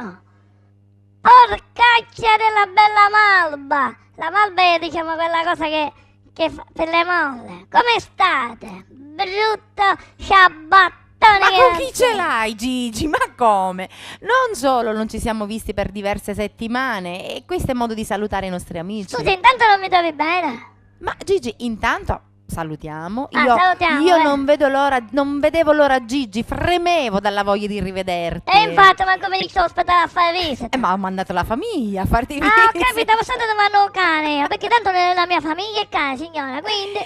Martino! Porcacchia della bella malba! La malba è diciamo quella cosa che, che fa per le molle. Come state? Brutto sciabattone! Ma con chi ce l'hai Gigi? Ma come? Non solo non ci siamo visti per diverse settimane e questo è modo di salutare i nostri amici. Scusa, intanto non mi trovi bene? Ma Gigi, intanto salutiamo. Ah, io, salutiamo, io eh. non vedo l'ora, non vedevo l'ora Gigi, fremevo dalla voglia di rivederti. E eh, infatti, ma come dicevo, aspettavo a fare visita. Eh, ma ho mandato la famiglia a farti visita. Ah, ho capito, ma sono andato un cane, perché tanto la mia famiglia è cane, signora, quindi...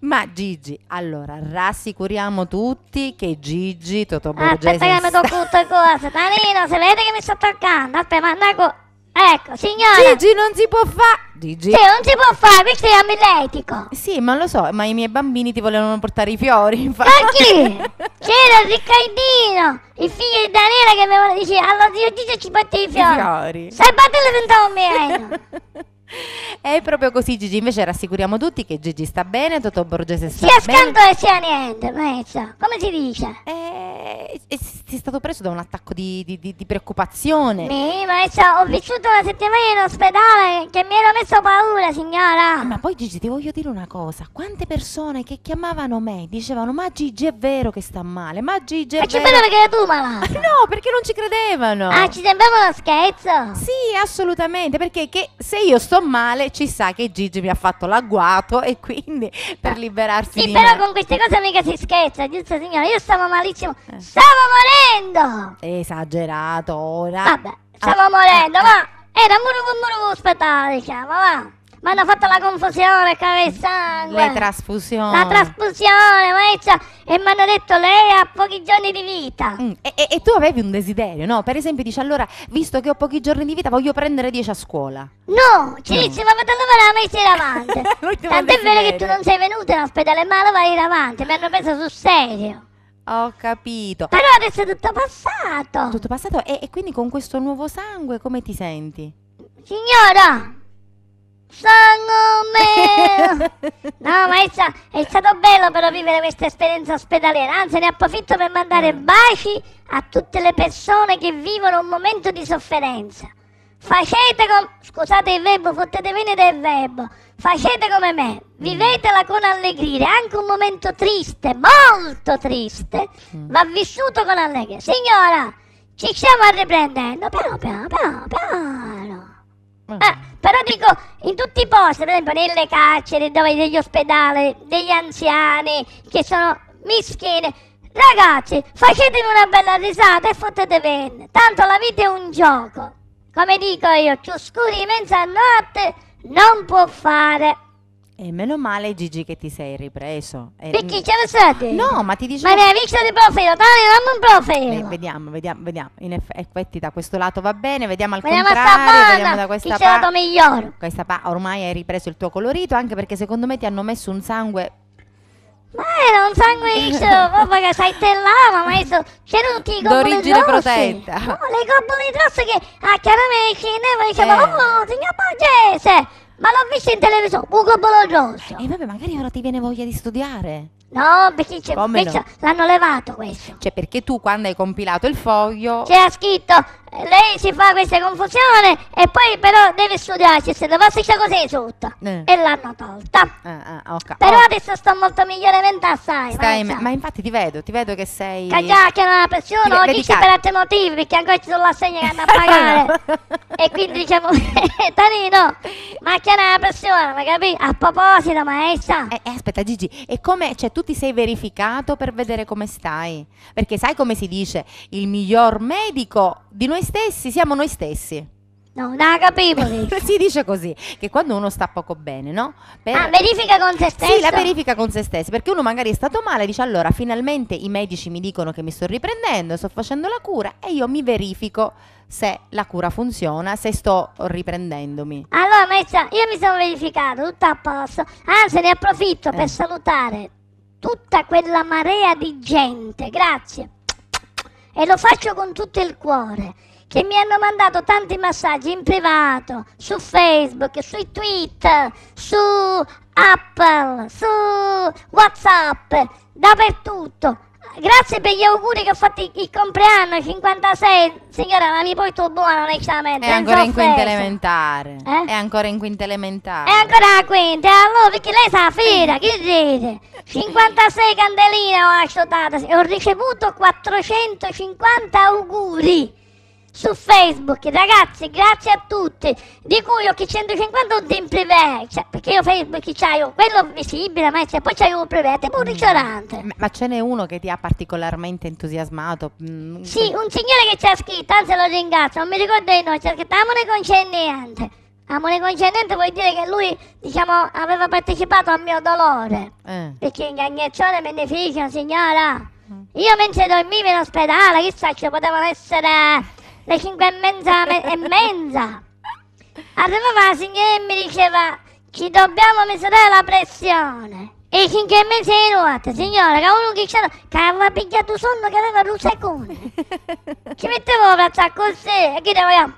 Ma Gigi, allora, rassicuriamo tutti che Gigi, Totò Borghese... Aspetta che mi tocco tutte cose, Tanino, se vede che mi sto toccando, aspetta, ma andiamo... Ecco, signora. Gigi non si può fare. Gigi. Sì, non si può fare, questo è amiletico. Sì, ma lo so, ma i miei bambini ti volevano portare i fiori. Infatti. Ma chi? C'era Riccardino, il figlio di Daniela che mi voleva dire, allora zio Gigi ci batte i fiori. I fiori. Sabatelo diventavo meno. Eh. È proprio così Gigi, invece rassicuriamo tutti che Gigi sta bene, Totò Borgese sta sia bene. Sia scanto e sia niente, penso. Come si dice? Eh, eh, sei stato preso da un attacco di, di, di, di preoccupazione. Sì, ma cioè, ho vissuto una settimana in ospedale che mi ero messo paura, signora. Ah, ma poi Gigi, ti voglio dire una cosa. Quante persone che chiamavano me dicevano ma Gigi è vero che sta male, ma Gigi è ma vero. Ma ci pensano che era tu malata. Ah, no, perché non ci credevano. Ah, ci sembrava uno scherzo. Sì, assolutamente, perché se io sto male ci sa che Gigi mi ha fatto l'agguato e quindi per liberarsi sì, di Sì, però me. con queste cose mica si scherza, giusto signora? Io stavo malissimo. Stavo morendo! Esagerato ora. Vabbè, ah, stavo ah, morendo, ah, ma ah. era muro con muro ospedale, diciamo, va. Ma hanno fatto la confusione, caro sangue. La trasfusione. La trasfusione, maestra. E mi hanno detto lei ha pochi giorni di vita. Mm, e, e, tu avevi un desiderio, no? Per esempio dici allora, visto che ho pochi giorni di vita, voglio prendere 10 a scuola. No, ci dice, ma vado dove la messa in avanti. Tant'è vero che tu non sei venuta in ospedale, ma lo vai in avanti. Mi hanno preso sul serio. Ho capito. Però adesso è tutto passato. Tutto passato? E, e quindi con questo nuovo sangue come ti senti? Signora! Sangue me! no, ma è, sta- è stato bello però vivere questa esperienza ospedaliera. Anzi, ne approfitto per mandare eh. baci a tutte le persone che vivono un momento di sofferenza. Facete con... scusate il verbo, fottete fottetevene del verbo. Facete come me, vivetela con allegria, anche un momento triste, molto triste, va mm. vissuto con allegria. Signora, ci stiamo riprendendo, piano piano, piano piano. Ah, però dico, in tutti i posti, per esempio nelle carceri, dove degli ospedali, degli anziani che sono mischini, ragazzi, facetemi una bella risata e fottete bene, tanto la vita è un gioco. Come dico io, ci ciascun immensa notte non può fare. E meno male Gigi che ti sei ripreso. Eh, Perché mm. c'era state? No, ma ti dicevo... Ma ne hai visto di profilo, parli non un profilo. Eh, vediamo, vediamo, vediamo. In effetti eh, da questo lato va bene, vediamo al vediamo contrario, sta vediamo da questa parte. Chi pa- c'è lato migliore? Questa pa- ormai hai ripreso il tuo colorito, anche perché secondo me ti hanno messo un sangue eh, ma era un sanguiccio, proprio che saltellava, maestro. C'erano tutti i goboli D'origine protetta. No, oh, le goboli rosse che a ah, chiaramente noi dicevano, eh. oh, signor Borghese! ma l'ho visto in televisione, un gobolo rosso. E eh, vabbè, magari ora ti viene voglia di studiare. No, perché c'è, no? l'hanno levato questo. Cioè, perché tu quando hai compilato il foglio... C'era scritto lei si fa questa confusione e poi però deve studiarci se la pasticcia così sotto eh. e l'hanno tolta ah, ah, okay. però oh. adesso sto molto miglioramento assai Stai, ma, ma, infatti ti vedo ti vedo che sei cagliacchiano una persona oggi c'è per altri motivi perché ancora ci sono l'assegno che hanno a pagare e quindi diciamo Tanino macchiana una persona ma capì a proposito maestra eh, eh, aspetta Gigi e come cioè tu ti sei verificato per vedere come stai perché sai come si dice il miglior medico di noi stessi, siamo noi stessi. No, da capevole. si dice così, che quando uno sta poco bene, no? Per... Ah, verifica con se stesso. Sì, la verifica con se stessi, perché uno magari è stato male, e dice allora, finalmente i medici mi dicono che mi sto riprendendo, sto facendo la cura e io mi verifico se la cura funziona, se sto riprendendomi. Allora, maestra, io mi sono verificato, tutto a posto. Anzi, ah, ne approfitto eh. per salutare tutta quella marea di gente. Grazie. E lo faccio con tutto il cuore che mi hanno mandato tanti messaggi in privato, su Facebook, su Twitter, su Apple, su Whatsapp, dappertutto. Grazie per gli auguri che ho fatto il compleanno, 56, signora, ma mi puoi tu buona onestamente. È ancora in quinta elementare. Eh? È ancora in quinta elementare. È ancora la quinta, allora perché lei sa fiera, che dite? 56 candeline ho asciuttate, ho ricevuto 450 auguri su Facebook, ragazzi, grazie a tutti, di cui ho che 150 un sempre cioè, perché io Facebook c'ho quello visibile, ma c'è, poi c'ho un prevete, un ristorante. Ma, ma ce n'è uno che ti ha particolarmente entusiasmato? Mm. Sì, un signore che ci ha scritto, anzi lo ringrazio, non mi ricordo di noi, c'è scritto Amone Concernente. Amore concernente vuol dire che lui, diciamo, aveva partecipato al mio dolore. Eh. Perché in cagnazione beneficia, signora. Mm. Io mentre dormivo in ospedale, chissà, ci potevano essere le 5 e mezza, me- e mezza. Arrivava la signora e mi diceva ci dobbiamo misurare la pressione. E 5 e mezza e notte, signora, che uno che c'era, che aveva pigliato sonno, che aveva due secondi. ci mettevo la braccia così e che devo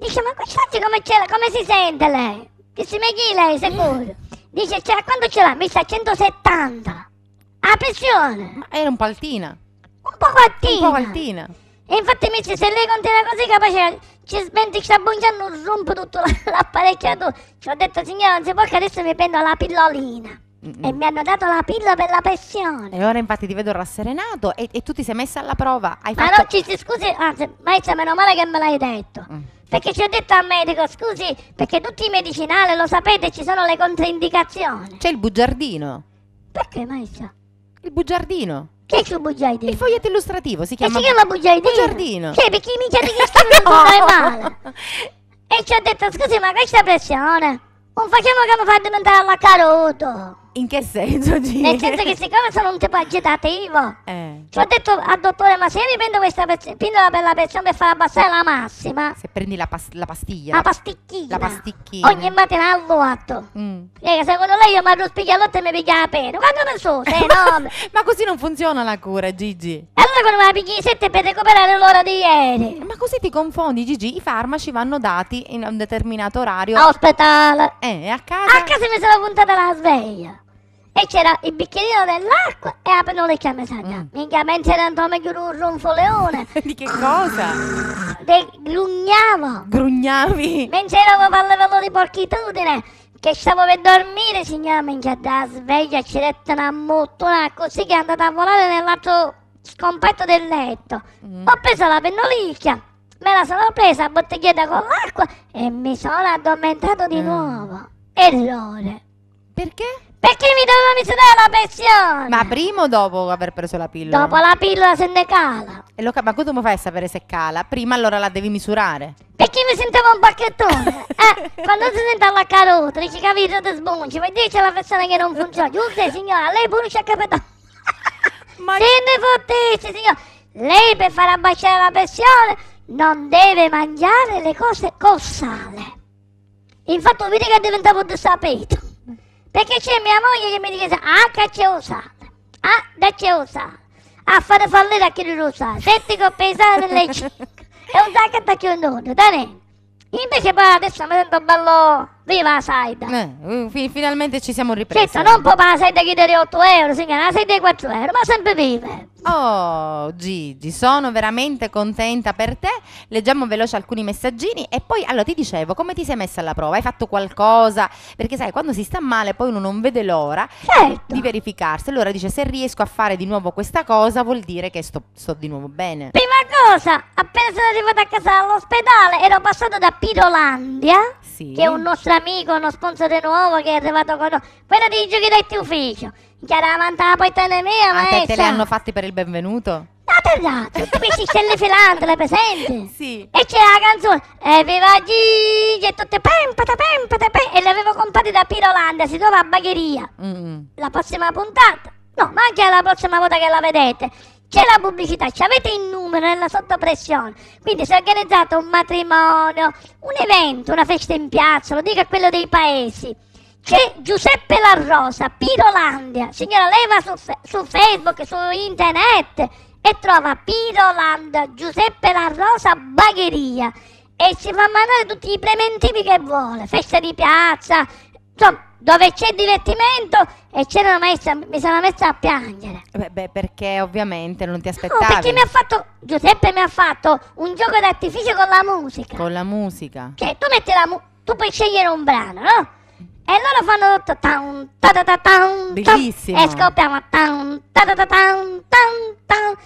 Dice, ma questa come, come si sente lei? Dice, ma chi lei, sicuro? Dice, cioè, quando ce l'ha? Mi sta 170. A pressione. Ma era un paltina. Un po' altina. Un po' altina. E infatti Miss se lei continua così capace ci smenti, sta buongiorno rompo tutto l'apparecchiatura. Ci ho detto signora non si può che adesso mi prendo la pillolina. Mm-mm. E mi hanno dato la pillola per la pressione. E ora infatti ti vedo rasserenato e, e tu ti sei messa alla prova. Hai ma fatto... ci si scusi, anzi, maestra, meno male che me l'hai detto. Mm. Perché ci ho detto al medico, scusi, perché tutti i medicinali, lo sapete, ci sono le controindicazioni. C'è il bugiardino. Perché, maestra? Il bugiardino. Che c'è un bugiardo? Il foglietto illustrativo si eh, chiama. Che si chiama bugiardo? Bugiardino. Sì, perché i minchia di scrive non oh. male. E ci ha detto, scusi, ma questa pressione? Non facciamo che mi fa diventare la carota. In che senso, Gigi? Nel senso che siccome sono un tipo agitativo, eh. ci ho detto al dottore, ma se io mi prendo questa pillola per la pressione per far abbassare la massima... Se prendi la, pas- la pastiglia... La pasticchina. La pasticchina. Ogni mattina al vuoto. Mm. E secondo lei io mangio spiglialotto e mi piglia la pena. Quando non so, se no... ma così non funziona la cura, Gigi. allora quando me la pigli sette per recuperare l'ora di ieri. Ma così ti confondi, Gigi. I farmaci vanno dati in un determinato orario. A ospedale. Eh, a casa. A casa mi sono puntata la sveglia e c'era il bicchierino dell'acqua e la penole chiamata. Mm. Minchia, mentre era come un ronfoleone. Di che cosa? De grugnavo. Grugnavi? Mentre eravamo a livello di porchitudine che stavo per dormire, signora, minchia, da sveglia ci detta una mottona così che è andata a volare nell'altro scompetto del letto. Mm. Ho preso la pennolicchia, me la sono presa a bottiglietta con l'acqua e mi sono addormentato di mm. nuovo. Errore. Perché? Perché mi dovevo misurare la pressione? Ma prima o dopo aver preso la pillola? Dopo la pillola se ne cala. E lo, ca- ma come fai a sapere se cala? Prima allora la devi misurare. Perché mi sentivo un bacchettone? eh, quando si sente la carota, dici capito, ti sbonci, ma dice la persona che non funziona. Giusto, signora, lei pure ci ha capito. ma... Se ne fottesse, signora. Lei per far abbassare la pressione non deve mangiare le cose col sale. Infatti, vedi che è diventato un disapeto. Perché c'è mia moglie che mi dice ah che c'è usata, ah c'è usata, a ah, fare fallire a chi non usa, senti che ho pesato le cicche, e un sacco da chiunque, da niente. Invece poi adesso mi sento bello Viva la Saida! Eh, uh, fi- finalmente ci siamo ripresi. Certo, non può la Saida chiedere 8 euro, signora, la Saida 4 euro, ma sempre vive! Oh Gigi, sono veramente contenta per te. Leggiamo veloce alcuni messaggini e poi allora ti dicevo come ti sei messa alla prova? Hai fatto qualcosa? Perché sai, quando si sta male poi uno non vede l'ora certo. di verificarsi. Allora dice se riesco a fare di nuovo questa cosa vuol dire che sto, sto di nuovo bene. Prima cosa, appena sono arrivata a casa dall'ospedale ero passata da Pirolandia, sì. che è un nostro amico, uno sponsor nuovo che è arrivato con noi. Quello dei giochinetti ufficio. Chiaramente la portata mia, ma. Ah, te li hanno fatti per il benvenuto? Date questi stelle filanti, le presenti? Sì. E c'è la canzone Evviva Gigi e tutte pempata, pempata, pem, e le avevo comprate da Pirolanda, si trova a Bagheria. Mm. La prossima puntata. No, ma anche la prossima volta che la vedete c'è la pubblicità, ci avete il numero è nella sottopressione. Quindi se organizzate un matrimonio, un evento, una festa in piazza, lo dico a quello dei paesi. C'è Giuseppe Larrosa, Pirolandia. Signora, leva su, su Facebook, su internet e trova Piroland, Giuseppe Larrosa, Bagheria. E si fa mandare tutti i preventivi che vuole, festa di piazza, insomma dove c'è divertimento e c'era una maestra, mi sono messa a piangere. Eh beh, beh, perché ovviamente non ti aspettavo. No, perché mi ha fatto, Giuseppe mi ha fatto un gioco d'artificio con la musica. Con la musica. Cioè, tu metti la musica, tu puoi scegliere un brano, no? E loro fanno tutto tan, ta ta ta tan, Bellissimo. E scoppiamo tan, ta ta ta tan, tan, tan,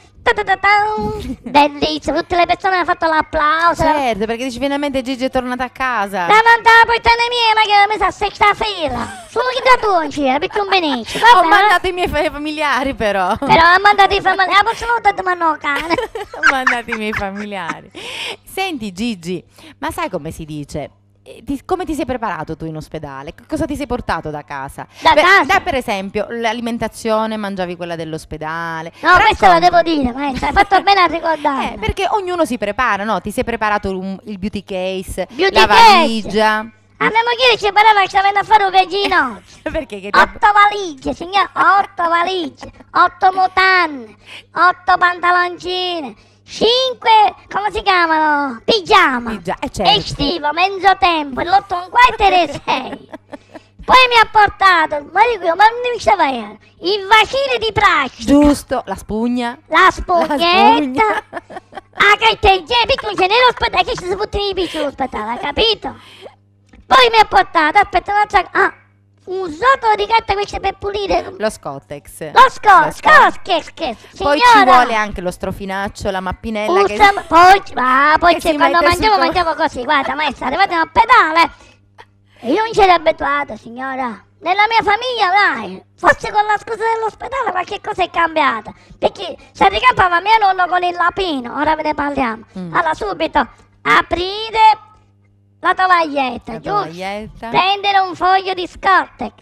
Bellissimo, tutte le persone hanno fatto l'applauso. Certo, perché dici finalmente Gigi è tornata a casa. Davanti alla portata miei, ma che mi messa a sesta fila. Solo che da tu non c'è, perché non benissimo. Vabbè, ho mandato i miei familiari però. Però ho mandato i familiari, la prossima volta ti mando cane. ho mandato i miei familiari. Senti Gigi, ma sai come si dice? Eh, ti, come ti sei preparato tu in ospedale? Cosa ti sei portato da casa? Da per, casa? Da, per esempio, l'alimentazione, mangiavi quella dell'ospedale. No, Racconta. questa la devo dire, maestra, hai fatto bene a ricordare. Eh, perché ognuno si prepara, no? Ti sei preparato un, il beauty case, beauty la valigia. Case. A mia moglie ci pareva che stavano a fare un regino. Perché? Che otto valigie, signore, otto valigie, otto mutande, otto pantaloncini. Cinque, come si chiamano? Pigiama. Pigia- eh, certo. Estivo, mezzotempo, l'otto un quarto e le sei. Poi mi ha portato, ma dico, ma non mi stava eh, il vasile di plastica. Giusto, la spugna. La spugnetta. La spugna. ah, che te già piccolo c'è nell'ospedale, che ci si buttano i piccoli ospedale, capito? Poi mi ha portato, aspetta, un'altra... Ah, un sotto di carta questa per pulire. Lo scottex Lo scotex. scotex. Poi ci vuole anche lo strofinaccio, la mappinella. Che... Poi, ah, poi che quando mangiamo tutto. mangiamo così. Guarda, ma maestra, arrivate in ospedale. Io non c'ero abituato signora. Nella mia famiglia, dai, forse con la scusa dell'ospedale ma che cosa è cambiata. Perché si ricampava mio nonno con il lapino, ora ve ne parliamo. Mm. Allora, subito, aprite la tovaglietta, la giusto? Tovaglietta. Prendere un foglio di scortex,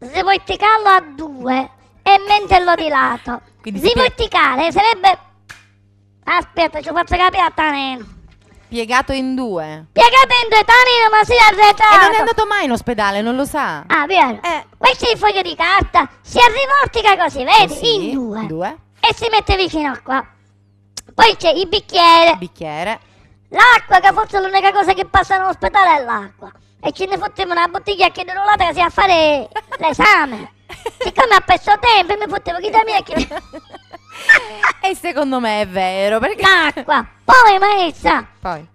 svorticarlo a due e metterlo di lato. Quindi Svorticare sarebbe... Aspetta, ci faccio capire a Tanello. Piegato in due. Piegato in due, Tanino, ma si è arretrato. E non è andato mai in ospedale, non lo sa. Ah, vero. Eh. Questo è il foglio di carta. Si rivortica così, vedi? Così, eh in due. due. E si mette vicino a qua. Poi c'è il bicchiere. Bicchiere. L'acqua, che forse l'unica cosa che passa nell'ospedale è l'acqua. E ce ne fottiamo una bottiglia che non l'altra che si a fare l'esame. Siccome ha perso tempo, mi fottevo chi da mia chi. e secondo me è vero, perché... L'acqua, poi maestra, poi.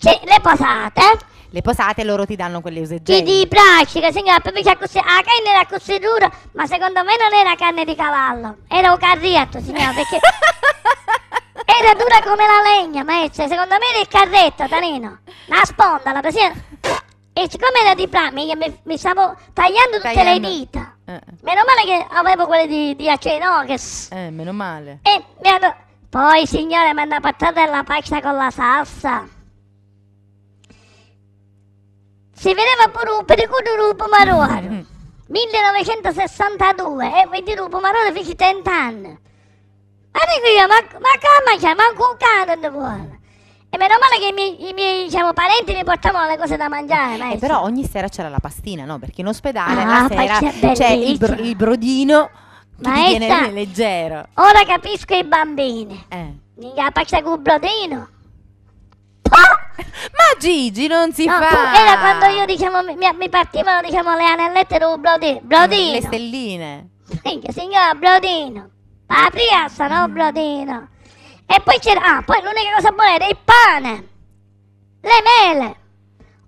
le posate. Le posate loro ti danno quelle Chi Di pratica, signora, per me c'è così, la carne era così dura, ma secondo me non era carne di cavallo, era un carrietto, signora, perché... Era dura come la legna, ma maestra. Secondo me era il carretto, Tanino. La sponda, la pressione. E siccome era di prami, mi, mi, stavo tagliando tutte tagliando. le dita. Eh, eh. Meno male che avevo quelle di, di acero. Che... Eh, meno male. E mi hanno... Poi, signore, mi hanno portato la pasta con la salsa. Si vedeva pure un di rupo maruaro. 1962. Mm. E eh, di rupo maruaro feci 30 anni. Vabbè figlio, ma, ma calma, c'è? ma un cane vuole. E meno male che i miei, i miei diciamo, parenti mi portavano le cose da mangiare. Eh, però ogni sera c'era la pastina, no? Perché in ospedale ah, la sera c'è il, bro, il, brodino che viene leggero. Ora capisco i bambini. Eh. La pasta con brodino. Ma Gigi non si no, fa! Era quando io diciamo mi, mi partivano diciamo le anellette del brodino. brodino. Le stelline. Signora Brodino. Papria sta mm. no E poi c'era, ah, poi l'unica cosa buona era il pane, le mele.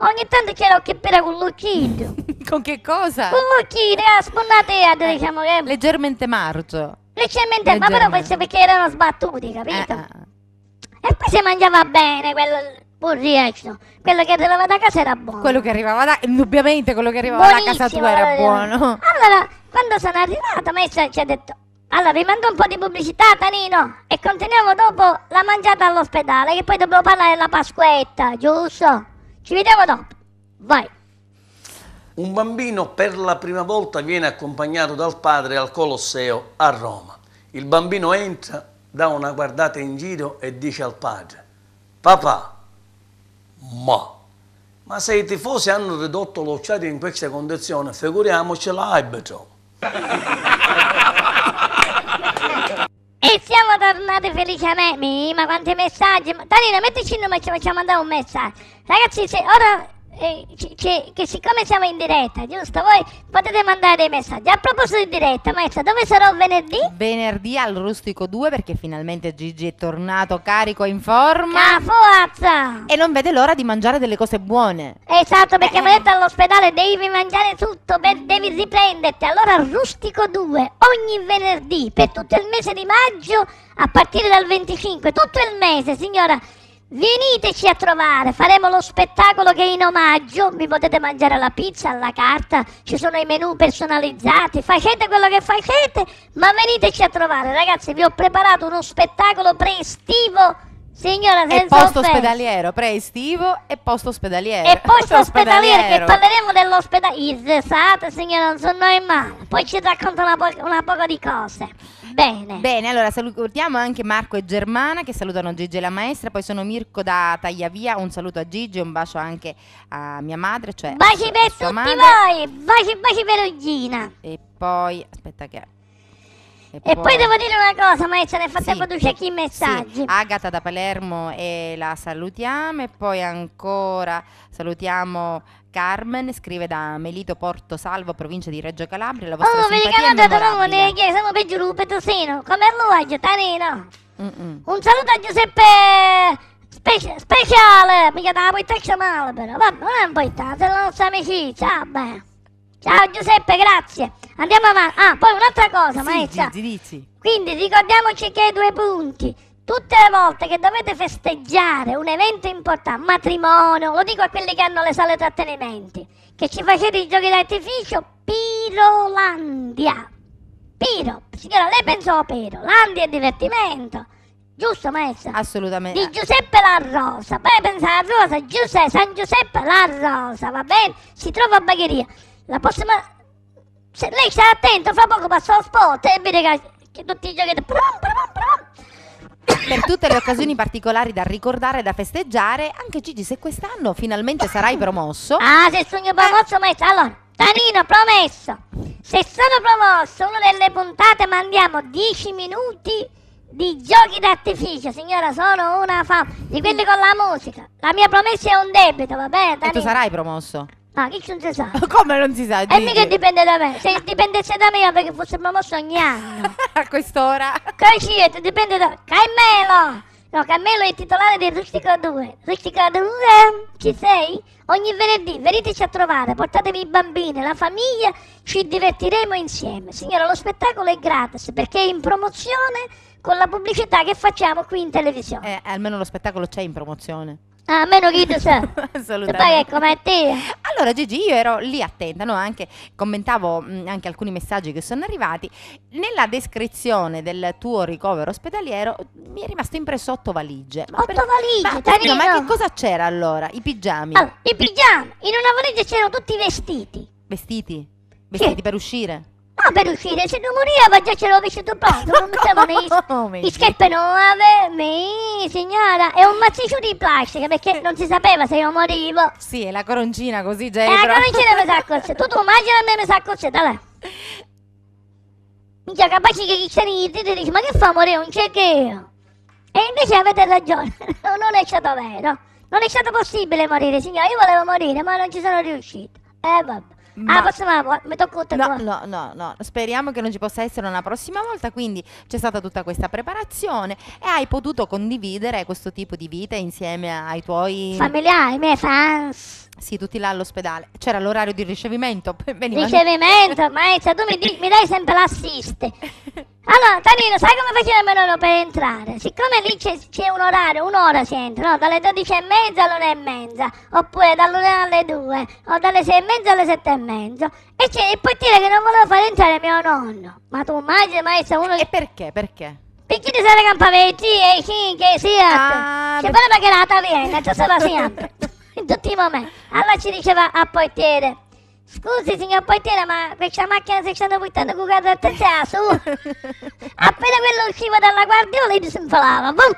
Ogni tanto c'era che pera con l'ucchino. con che cosa? Con l'ucchino, a sponnatea, diciamo che... Leggermente marcio. Leggermente, Leggermente. ma però questo perché erano sbattuti, capito? Eh, eh. E poi si mangiava bene quello... Pur riesco. quello che arrivava da casa era buono. Quello che arrivava da indubbiamente quello che arrivava Buonissimo, da casa tua era buono. Allora, quando sono arrivata, maestra ci ha detto allora, vi mando un po' di pubblicità, Tanino, e continuiamo dopo la mangiata all'ospedale, che poi dobbiamo parlare della Pasquetta, giusto? Ci vediamo dopo. Vai. Un bambino per la prima volta viene accompagnato dal padre al Colosseo a Roma. Il bambino entra, dà una guardata in giro e dice al padre, papà, ma... Ma se i tifosi hanno ridotto lo stadio in questa condizione, figuriamoci l'arbitro. E siamo tornati felici a me. Ma quanti messaggi. Danilo, mettici il nome e ci facciamo andare un messaggio. Ragazzi, se ora eh, che, che, siccome siamo in diretta, giusto? Voi potete mandare dei messaggi. A proposito di diretta, maestra, dove sarò venerdì? Venerdì al Rustico 2 perché finalmente Gigi è tornato carico in forma. Ah, forza! E non vede l'ora di mangiare delle cose buone. Esatto, perché mi ha detto all'ospedale devi mangiare tutto, devi riprenderti. Allora Rustico 2, ogni venerdì, per tutto il mese di maggio, a partire dal 25, tutto il mese, signora. Veniteci a trovare, faremo lo spettacolo che è in omaggio, vi potete mangiare la pizza, alla carta, ci sono i menu personalizzati, facete quello che facete, ma veniteci a trovare, ragazzi, vi ho preparato uno spettacolo preestivo. Signora, senza e posto offense. ospedaliero, preestivo e posto ospedaliero. E posto ospedaliero, che parleremo dell'ospedale, Sapete, signora, non sono noi male, Poi ci racconta una, po- una poco di cose. Bene. Bene, allora salutiamo anche Marco e Germana che salutano Gigi e la maestra, poi sono Mirko da Tagliavia, un saluto a Gigi, un bacio anche a mia madre, cioè Baci per tutti madre. voi, baci, baci per Gina. E poi, aspetta che e poi... e, poi... devo dire una cosa, maestra, nel frattempo sì, tu c'è chi messaggi. Sì. Agata da Palermo e la salutiamo e poi ancora salutiamo Carmen scrive da Melito Porto Salvo, provincia di Reggio Calabria. La vostra oh, simpatia è memorabile. che siamo per Giulio Petrosino. Come lo voglio, Tanino? Mm-mm. Un saluto a Giuseppe Speci- speciale. Mica da la puoi chiamare però. Vabbè, non è un poeta, se la nostra amicizia. Vabbè. Ciao Giuseppe, grazie. Andiamo avanti. Ah, poi un'altra cosa, sì, maestra. Dizi, dizi. Quindi ricordiamoci che hai due punti. Tutte le volte che dovete festeggiare un evento importante, matrimonio, lo dico a quelli che hanno le sale trattenimenti, che ci facete i giochi d'artificio, Pirolandia. Piro, signora, lei pensò a Piro, Landia è divertimento, giusto maestra? Assolutamente. Di Giuseppe La Rosa, poi pensare a Rosa, Giuseppe, San Giuseppe La Rosa, va bene? Si trova a Bagheria. La prossima... Se lei sta attento, fra poco passo lo spot e vede che, che tutti i giochi... Prum, prum, prum per tutte le occasioni particolari da ricordare e da festeggiare. Anche Gigi, se quest'anno finalmente sarai promosso. Ah, se sono promosso, ma allora. Danino, promesso! Se sono promosso, una delle puntate mandiamo 10 minuti di giochi d'artificio, signora, sono una fama di quelli con la musica. La mia promessa è un debito, va bene? Danilo? E tu sarai promosso? Ah, che non si sa? Come non si sa? E mica dipende da me. Se dipendesse da me perché fosse promosso ogni anno. A quest'ora. Cosciente, dipende da... Carmelo! No, Carmelo è il titolare di Rustico 2. Rustico 2, ci sei? Ogni venerdì veniteci a trovare, portatevi i bambini, la famiglia, ci divertiremo insieme. Signora, lo spettacolo è gratis perché è in promozione con la pubblicità che facciamo qui in televisione. Eh, almeno lo spettacolo c'è in promozione. A meno che cioè. tu sia. Assolutamente. come te. Allora Gigi, io ero lì attenta, no? anche, commentavo mm, anche alcuni messaggi che sono arrivati. Nella descrizione del tuo ricovero ospedaliero mm, mi è rimasto impresso otto valigie. Ma otto per... valigie? Ma, dico, ma che cosa c'era allora? I pigiami? Allora, I pigiami! In una valigia c'erano tutti i vestiti. Vestiti? Vestiti sì. per uscire? Ah, per uscire, se non moriva già ce l'ho vissuto pronto, non mettevano i, i scherpe nuove, mi signora, è un massiccio di plastica perché non si sapeva se io morivo. Sì, e la coroncina così già. Eh, e la coroncina mi sa così, tu tu immagina me mi sa così, da là. Minchia, capace che chi c'è lì ti dice, ma che fa morire, non c'è che io. E invece avete ragione, non è stato vero, non è stato possibile morire, signora, io volevo morire ma non ci sono riuscito. E eh, vabbè. Ah, Ma... Ah, prossima volta, mi tocco, te No, no, no, no, speriamo che non ci possa essere una prossima volta, quindi c'è stata tutta questa preparazione e hai potuto condividere questo tipo di vita insieme ai tuoi... Familiari, miei fans. Sì, tutti là all'ospedale. C'era l'orario di ricevimento. Veniva... Ricevimento, maestra, cioè, tu mi, di- mi dai sempre l'assiste. Allora, Tanino, sai come facevamo noi per entrare? Siccome lì c'è, c'è, un orario, un'ora si entra, no? Dalle 12 e mezza all'una e mezza, oppure dall'una alle 2, o dalle 6 e mezza alle 7 e mezza. E c'è il portiere che non voleva far entrare mio nonno. Ma tu immagini, maestra, uno... E perché, perché? Perché ti sarà campavetti e chi che sia? Ah, Se per... pareva che era la taverna, ci sarà sempre in tutti i momenti. Allora ci diceva al portiere, Scusi signor portiere, ma questa macchina si stanno buttando con la testa su. Appena quello usciva dalla guardia, gli disinflava. Boom!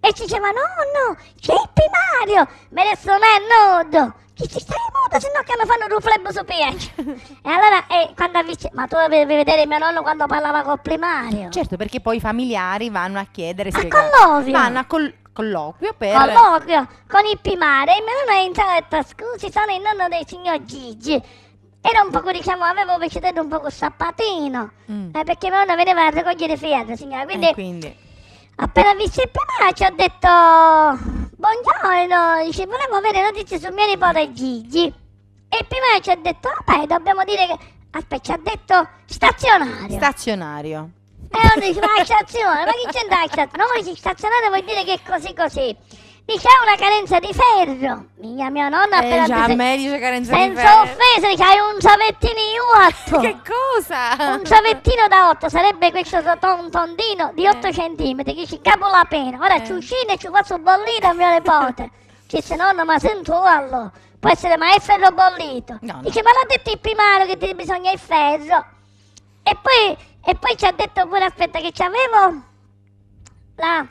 E ci diceva, no, no, c'è il primario, me ne sono è nodo. Chi ci stai muto, se no che mi fanno un su piedi. e allora, eh, quando avvic- ma tu dovevi vedere mio nonno quando parlava col primario. Certo, perché poi i familiari vanno a chiedere... A spiega- collovio. Vanno a col colloquio per... Colloquio con il primare, mi hanno entrato, scusi, sono il nonno del signor Gigi. Era un poco, diciamo, avevo preceduto un poco sappatino, mm. eh, perché mia nonna veniva a raccogliere fiato, signora, quindi... Eh, quindi... Appena visto il primare ci ho detto, buongiorno, dice, volevo avere notizie sul mio nipote Gigi. E il primare ci ha detto, vabbè, dobbiamo dire che... Aspetta, ci ha detto stazionario. Stazionario. E dici, ma la stazione, ma chi c'è andava stazione? No, dici, stazionata vuol dire che è così così. Dice, ha una carenza di ferro. Mia, mia nonna eh, appena... Già, a me dice carenza Senza di ferro. Senza offesa, dice, hai un savettino in 8. che cosa? Un savettino da 8, sarebbe questo ton, tondino di 8 eh. cm, che ci capo la pena. Ora eh. ci uscino e ci faccio bollire a mio nipote. Dice, se nonna, ma sento allo. Può essere, ma è ferro bollito. No, no. Dice, ma l'ha detto il primario che ti bisogna il ferro. E poi e poi ci ha detto pure, aspetta, che c'avevo la,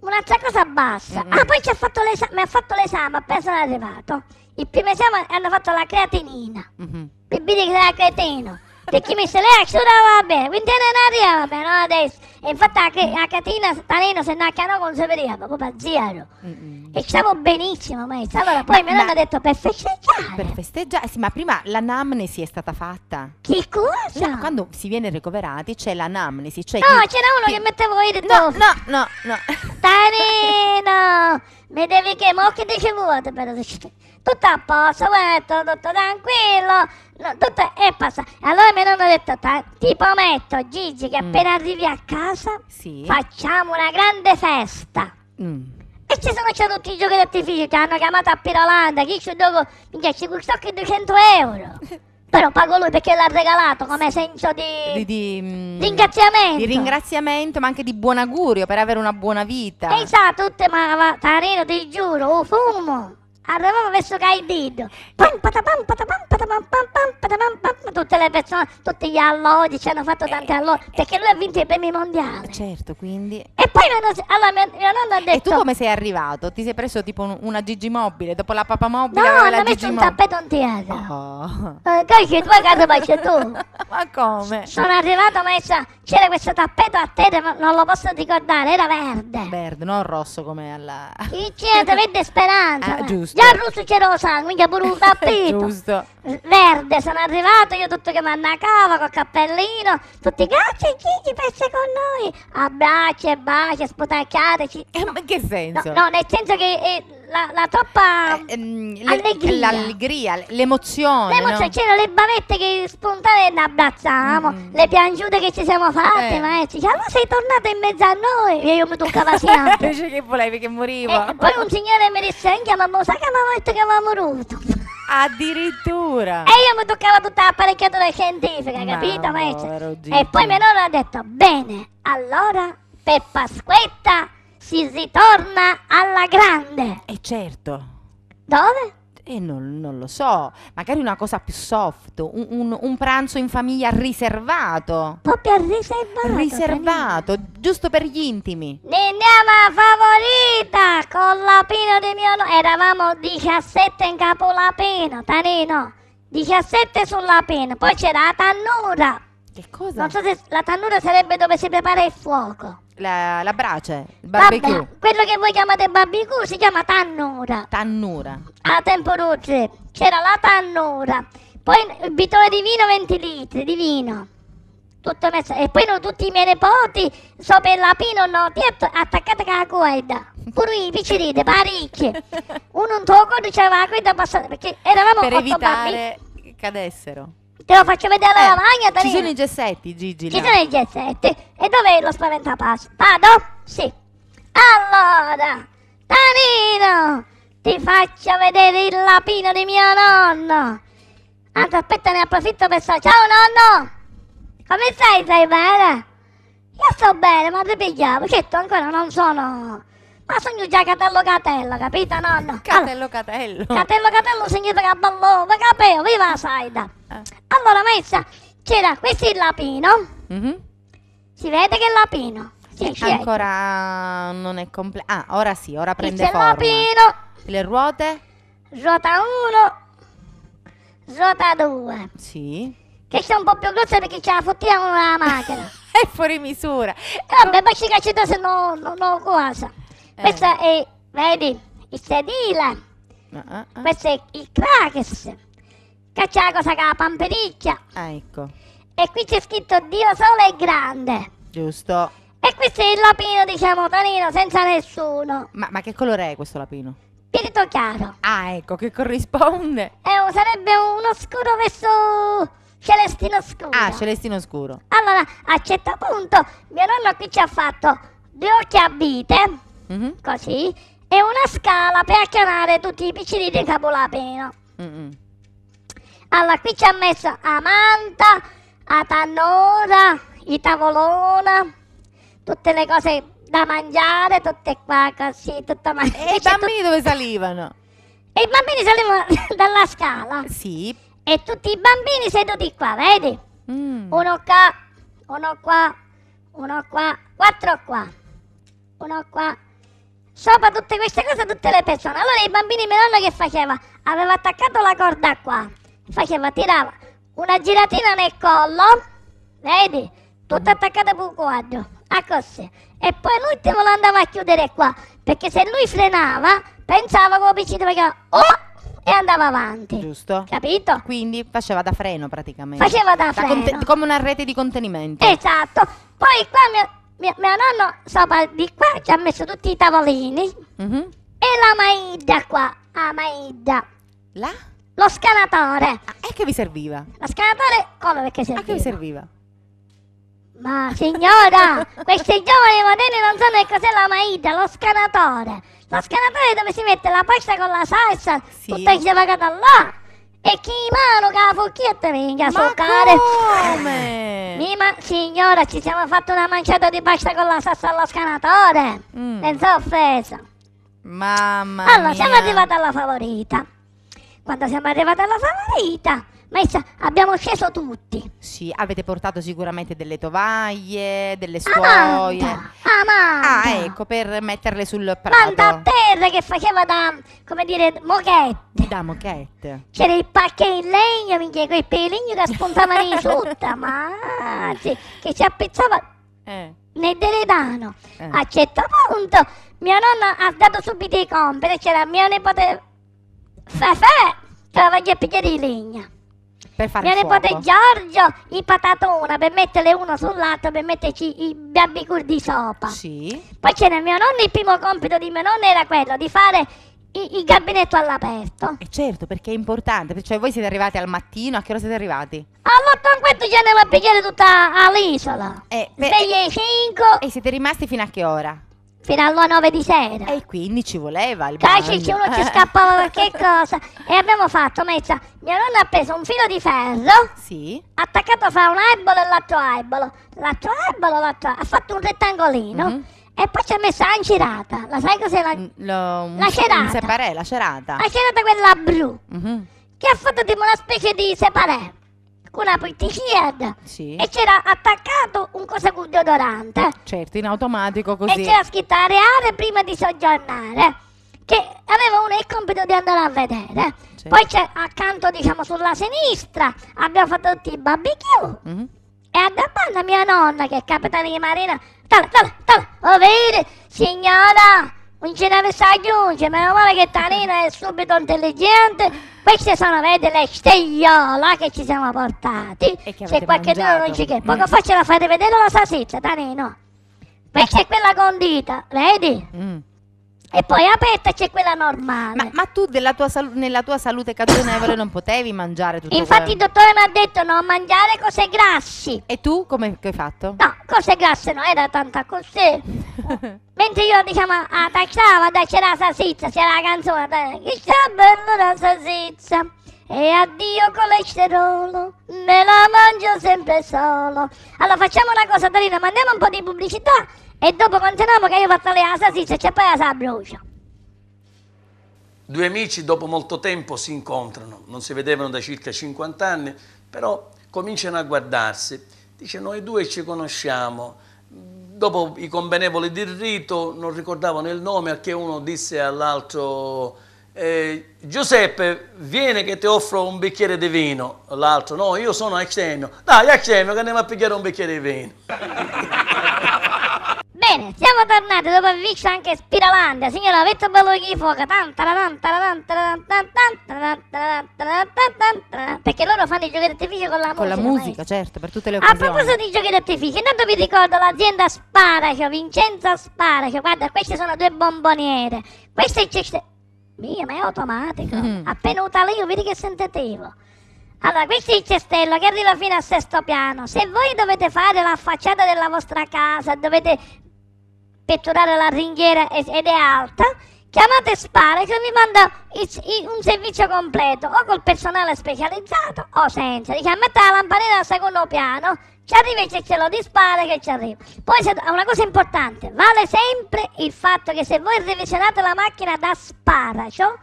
un'altra cosa bassa. Mm-hmm. Ah, poi ci ha fatto l'esame, ha fatto l'esame appena sono arrivato. Il primo esame hanno fatto la creatinina. Mm-hmm. Per che era cretino perché messa lei va bene, quindi non arriva bene, no adesso. E infatti a, a Catina Taneno se ne accanò con superiore, proprio a zero. mm E stavo benissimo, maestro. Allora poi ma, mia ha detto per festeggiare. Per festeggiare, eh sì, ma prima l'anamnesi è stata fatta. Che cosa? No, quando si viene ricoverati c'è l'anamnesi. Cioè no, chi... c'era uno che metteva voi detto. No, no, no, no. Taneno! Vedevi che mo che dice vuoto però. se tutto a posto, guarda, tutto tranquillo, tutto è passato. Allora mi hanno detto, ti prometto Gigi che mm. appena arrivi a casa sì. facciamo una grande festa. Mm. E ci sono già tutti i giochi d'artificio, ci hanno chiamato a Pirolanda, chi ci dopo, minchia, ci costò che 200 euro. Però pago lui perché l'ha regalato come senso di, di, di, mm, ringraziamento. Di ringraziamento, ma anche di buon augurio per avere una buona vita. Esatto, tutte, ma, ma Tarino, ti giuro, oh, fumo. Arrivavo verso Caidillo, tutte le persone, tutti gli allodi ci hanno fatto tanti allodi perché lui ha vinto i premi mondiali. Eh, certo, quindi... E poi mio, allora, mio, mio nonno ha detto... E tu come sei arrivato? Ti sei preso tipo una Gigi mobile? dopo la mobile? no, avevi la Gigimobile? Oh. Eh, no, ho messo un tappeto in teatro. Oh. Eh, che tu casa ma tu. ma come? Sono arrivato messa, c'era questo tappeto a terra, non lo posso ricordare, era verde. Verde, non rosso come alla... C'era verde speranza. Ah, giusto Già Giallo c'era sangue, mica pure un eh, tappeto. Giusto. Verde, sono arrivato, io tutto che mi annacava col cappellino. Tutti grazie, Gigi, per essere con noi. Abbracci baci, sputacchiateci. Eh, ma che senso? No, no nel senso che... Eh, la, la troppa eh, mm, ehm, allegria. L'allegria, l'emozione. L'emozione, no? c'erano le bavette che spuntavano e ne abbracciamo, mm. le piangiute che ci siamo fatte, eh. ma ci dicevano, sei tornato in mezzo a noi e io mi toccava sempre. Invece che volevi che morivo. Eh, poi un signore mi disse, anche mamma, sa che avevamo detto che avevamo morto. Addirittura. E io mi toccavo tutta l'apparecchiatura scientifica, ma capito, maestro? E poi mia nonna ha detto, bene, allora per Pasquetta ci si torna alla grande. E eh, certo. Dove? E eh, non, non, lo so, magari una cosa più soft, un, un, un pranzo in famiglia riservato. Proprio riservato. Riservato, canina. giusto per gli intimi. Andiamo favorita con Lapino di mio nonno. Eravamo 17 in capo Lapino, Tanino. 17 sul Lapino, poi c'era la tannura. Che cosa? Non so se la tannura sarebbe dove si prepara il fuoco. La, la brace, il barbecue. Vabbè, quello che voi chiamate barbecue si chiama tannura. Tannura. A tempo ruggere c'era la tannura, poi il bitone di vino 20 litri di vino. Tutto messo. E poi no, tutti i miei nepoti sopra il lapino hanno detto attaccate con la corda. Pure piccerite, parecchie. Uno un tuo tocco diceva la ah, corda passata perché eravamo per evitare bambini. cadessero. Te lo faccio vedere eh, la magna, Danilo. Ci sono i gessetti, Gigi. Ci là. sono i gessetti. E dov'è lo spaventapasso? Vado? Sì. Allora, Danilo, ti faccio vedere il lapino di mio nonno. Anzi, aspetta, ne approfitto per sa... Ciao, nonno! Come stai? Stai bene? Io sto bene, ma ti pigliavo, certo ancora non sono ma sogno già catello catello, capito nonno? Catello catello. Catello catello significa ballone, capello, viva la saida. Eh. Allora messa, c'era questo il lapino. Mm -hmm. Si vede che è il lapino. Sì, eh, sì, ancora non è completo. Ah, ora sì, ora prende il forma. lapino. Le ruote? Ruota 1, ruota 2. Sì. Che c'è un po' più grosse perché ce la fottiamo nella macchina. è fuori misura. E vabbè, ma ci cacciate se no, no, no cosa. Eh. Questo è, vedi, il sedile. Ah, ah, ah. Questo è il Krakes. Che c'è la cosa che la pampericchia. Ah, ecco. E qui c'è scritto Dio solo è grande. Giusto. E questo è il lapino, diciamo, tonino, senza nessuno. Ma, ma che colore è questo lapino? Spirito chiaro. Ah, ecco, che corrisponde. Eh, oh, un, sarebbe uno scuro verso celestino scuro. Ah, celestino scuro. Allora, a un certo punto, mio nonno qui ci ha fatto due occhi a vite mm-hmm. così, e una scala per chiamare tutti i piccini di Capolavena. Mm-hmm. Allora, qui ci ha messo Amanta, Atannora, i tavolona, tutte le cose da mangiare, tutte qua così, tutta mangiare. E i cioè, bambini tut- dove salivano? E i bambini salivano dalla scala. Sì. E tutti i bambini seduti qua, vedi? Mm. Uno qua, uno qua, uno qua, quattro qua, uno qua, sopra tutte queste cose tutte le persone. Allora i bambini mio nonno che faceva? Aveva attaccato la corda qua, faceva, tirava una giratina nel collo, vedi? Tutta attaccata con un quadro, a così. E poi l'ultimo lo andava a chiudere qua, perché se lui frenava, pensava come piccino perché oh! E andava avanti. Giusto. Capito? Quindi faceva da freno praticamente. Faceva da, da freno. come una rete di contenimento. Esatto. Poi qua mio, mio, mio nonno sopra di qua ci ha messo tutti i tavolini mm-hmm. e la maida qua, la maida. La? Lo scanatore. Ah, e che vi serviva? Lo scanatore come perché serviva? A che vi serviva? Ma signora, questi giovani moderni non sanno che cos'è la maida, lo scanatore. Lo scanatore dove si mette la pasta con la salsa, sì. tutta insieme là. E chi mano che la forchetta venga a soccare? come? Mima, signora ci siamo fatti una manciata di pasta con la sassa allo scanatore. Mm. Senza offesa. Mamma Allora mia. siamo arrivati alla favorita. Quando siamo arrivati alla favorita Maestra, abbiamo sceso tutti. Sì, avete portato sicuramente delle tovaglie, delle scoie. Amanda, Amanda. Ah, ecco, per metterle sul prato. Manda a terra che faceva da, come dire, moquette. Da moquette. C'era il pacchetto in legno, minchia, quel peligno che spuntavano in sotto, ma sì, che ci appezzava... Eh nel deletano. Eh. A certo punto mio nonno ha dato subito i compiti, c'era mio nipote Fefè che aveva gli pigliati di legna per fare Mio il nipote Giorgio i una per metterle uno sull'altro, per metterci i barbecue di sopra. Sì. Poi c'era mio nonno, il primo compito di mio nonno era quello di fare il, gabinetto all'aperto. E eh, certo, perché è importante, cioè voi siete arrivati al mattino, a che ora siete arrivati? All'8 e ci andiamo a pigliare tutta all'isola. Eh, per... Sveglie 5. E siete rimasti fino a che ora? fino alle 9 di sera. E quindi ci voleva il bagno. Dai, ci, uno ci scappava qualche cosa. E abbiamo fatto mezza. Mia nonna ha preso un filo di ferro. Sì. Attaccato fra un ebolo e l'altro ebolo. L'altro ebolo, l'altro Ha fatto un rettangolino. Mm-hmm. E poi ci ha messo la lacerata. La sai cos'è la... Mm, lo, la cerata. Un separè, la cerata. La cerata quella blu. Mm-hmm. Che ha fatto tipo una specie di separè una portichied sì. e c'era attaccato un cosa con deodorante. Certo, in automatico così. E c'era scritta areare prima di soggiornare, che aveva uno il compito di andare a vedere. Certo. Poi c'è accanto, diciamo, sulla sinistra, abbiamo fatto tutti i barbecue. Mm -hmm. E a Gabbana mia nonna, che è capitana di marina, tale, tale, tale, ovvero, oh, signora, non ci deve stare chiuso, meno male che Tanina è subito intelligente. Queste sono vede le stigliola che ci siamo portati. Se qualche giorno non ci chiede, eh. poco mm. fa ce la fate vedere la salsiccia, Tanino. Questa è quella condita, vedi? Mm. E poi aperta c'è quella normale. Ma, ma tu tua nella tua salute cagionevole non potevi mangiare tutto Infatti quello. il dottore mi ha detto non mangiare cose grassi. E tu come hai fatto? No, cose grasse no, era tanta così. Mentre io diciamo attaccavo, ah, dai c'era la salsiccia, c'era la canzone, dai, che c'è bella la salsiccia. E addio colesterolo, me la mangio sempre solo. Allora facciamo una cosa Darina, mandiamo un po' di pubblicità e dopo continuiamo che io faccio la salsiccia e poi la brucia. Due amici dopo molto tempo si incontrano, non si vedevano da circa 50 anni, però cominciano a guardarsi. Dice noi due ci conosciamo, dopo i convenevoli del rito non ricordavano il nome a che uno disse all'altro eh, Giuseppe vieni che ti offro un bicchiere di vino, l'altro no io sono Axemio, dai Axemio che andiamo a pigliare un bicchiere di vino. Bene, siamo tornati dopo aver visto anche Spiralandia, signora avete un bello di fuoco. perché loro fanno i giochi d'artificio con la musica. Con la musica, certo, per tutte le occasioni. A proposito di giochi d'artificio, intanto vi ricordo l'azienda Sparacio, Vincenzo Sparacio, guarda, queste sono due bomboniere, questa è cesta... Mia, ma è automatico, mm. appena utale io vedi che sentitevo. Allora, questo è il cestello che arriva fino al sesto piano. Se voi dovete fare la facciata della vostra casa, dovete pettorare la ringhiera ed è alta, chiamate Spara che vi manda un servizio completo o col personale specializzato o senza. Diciamo, mette la lampadina al secondo piano, ci arriva il cielo di Spara che ci arriva. Poi c'è una cosa importante, vale sempre il fatto che se voi revisionate la macchina da Sparacio,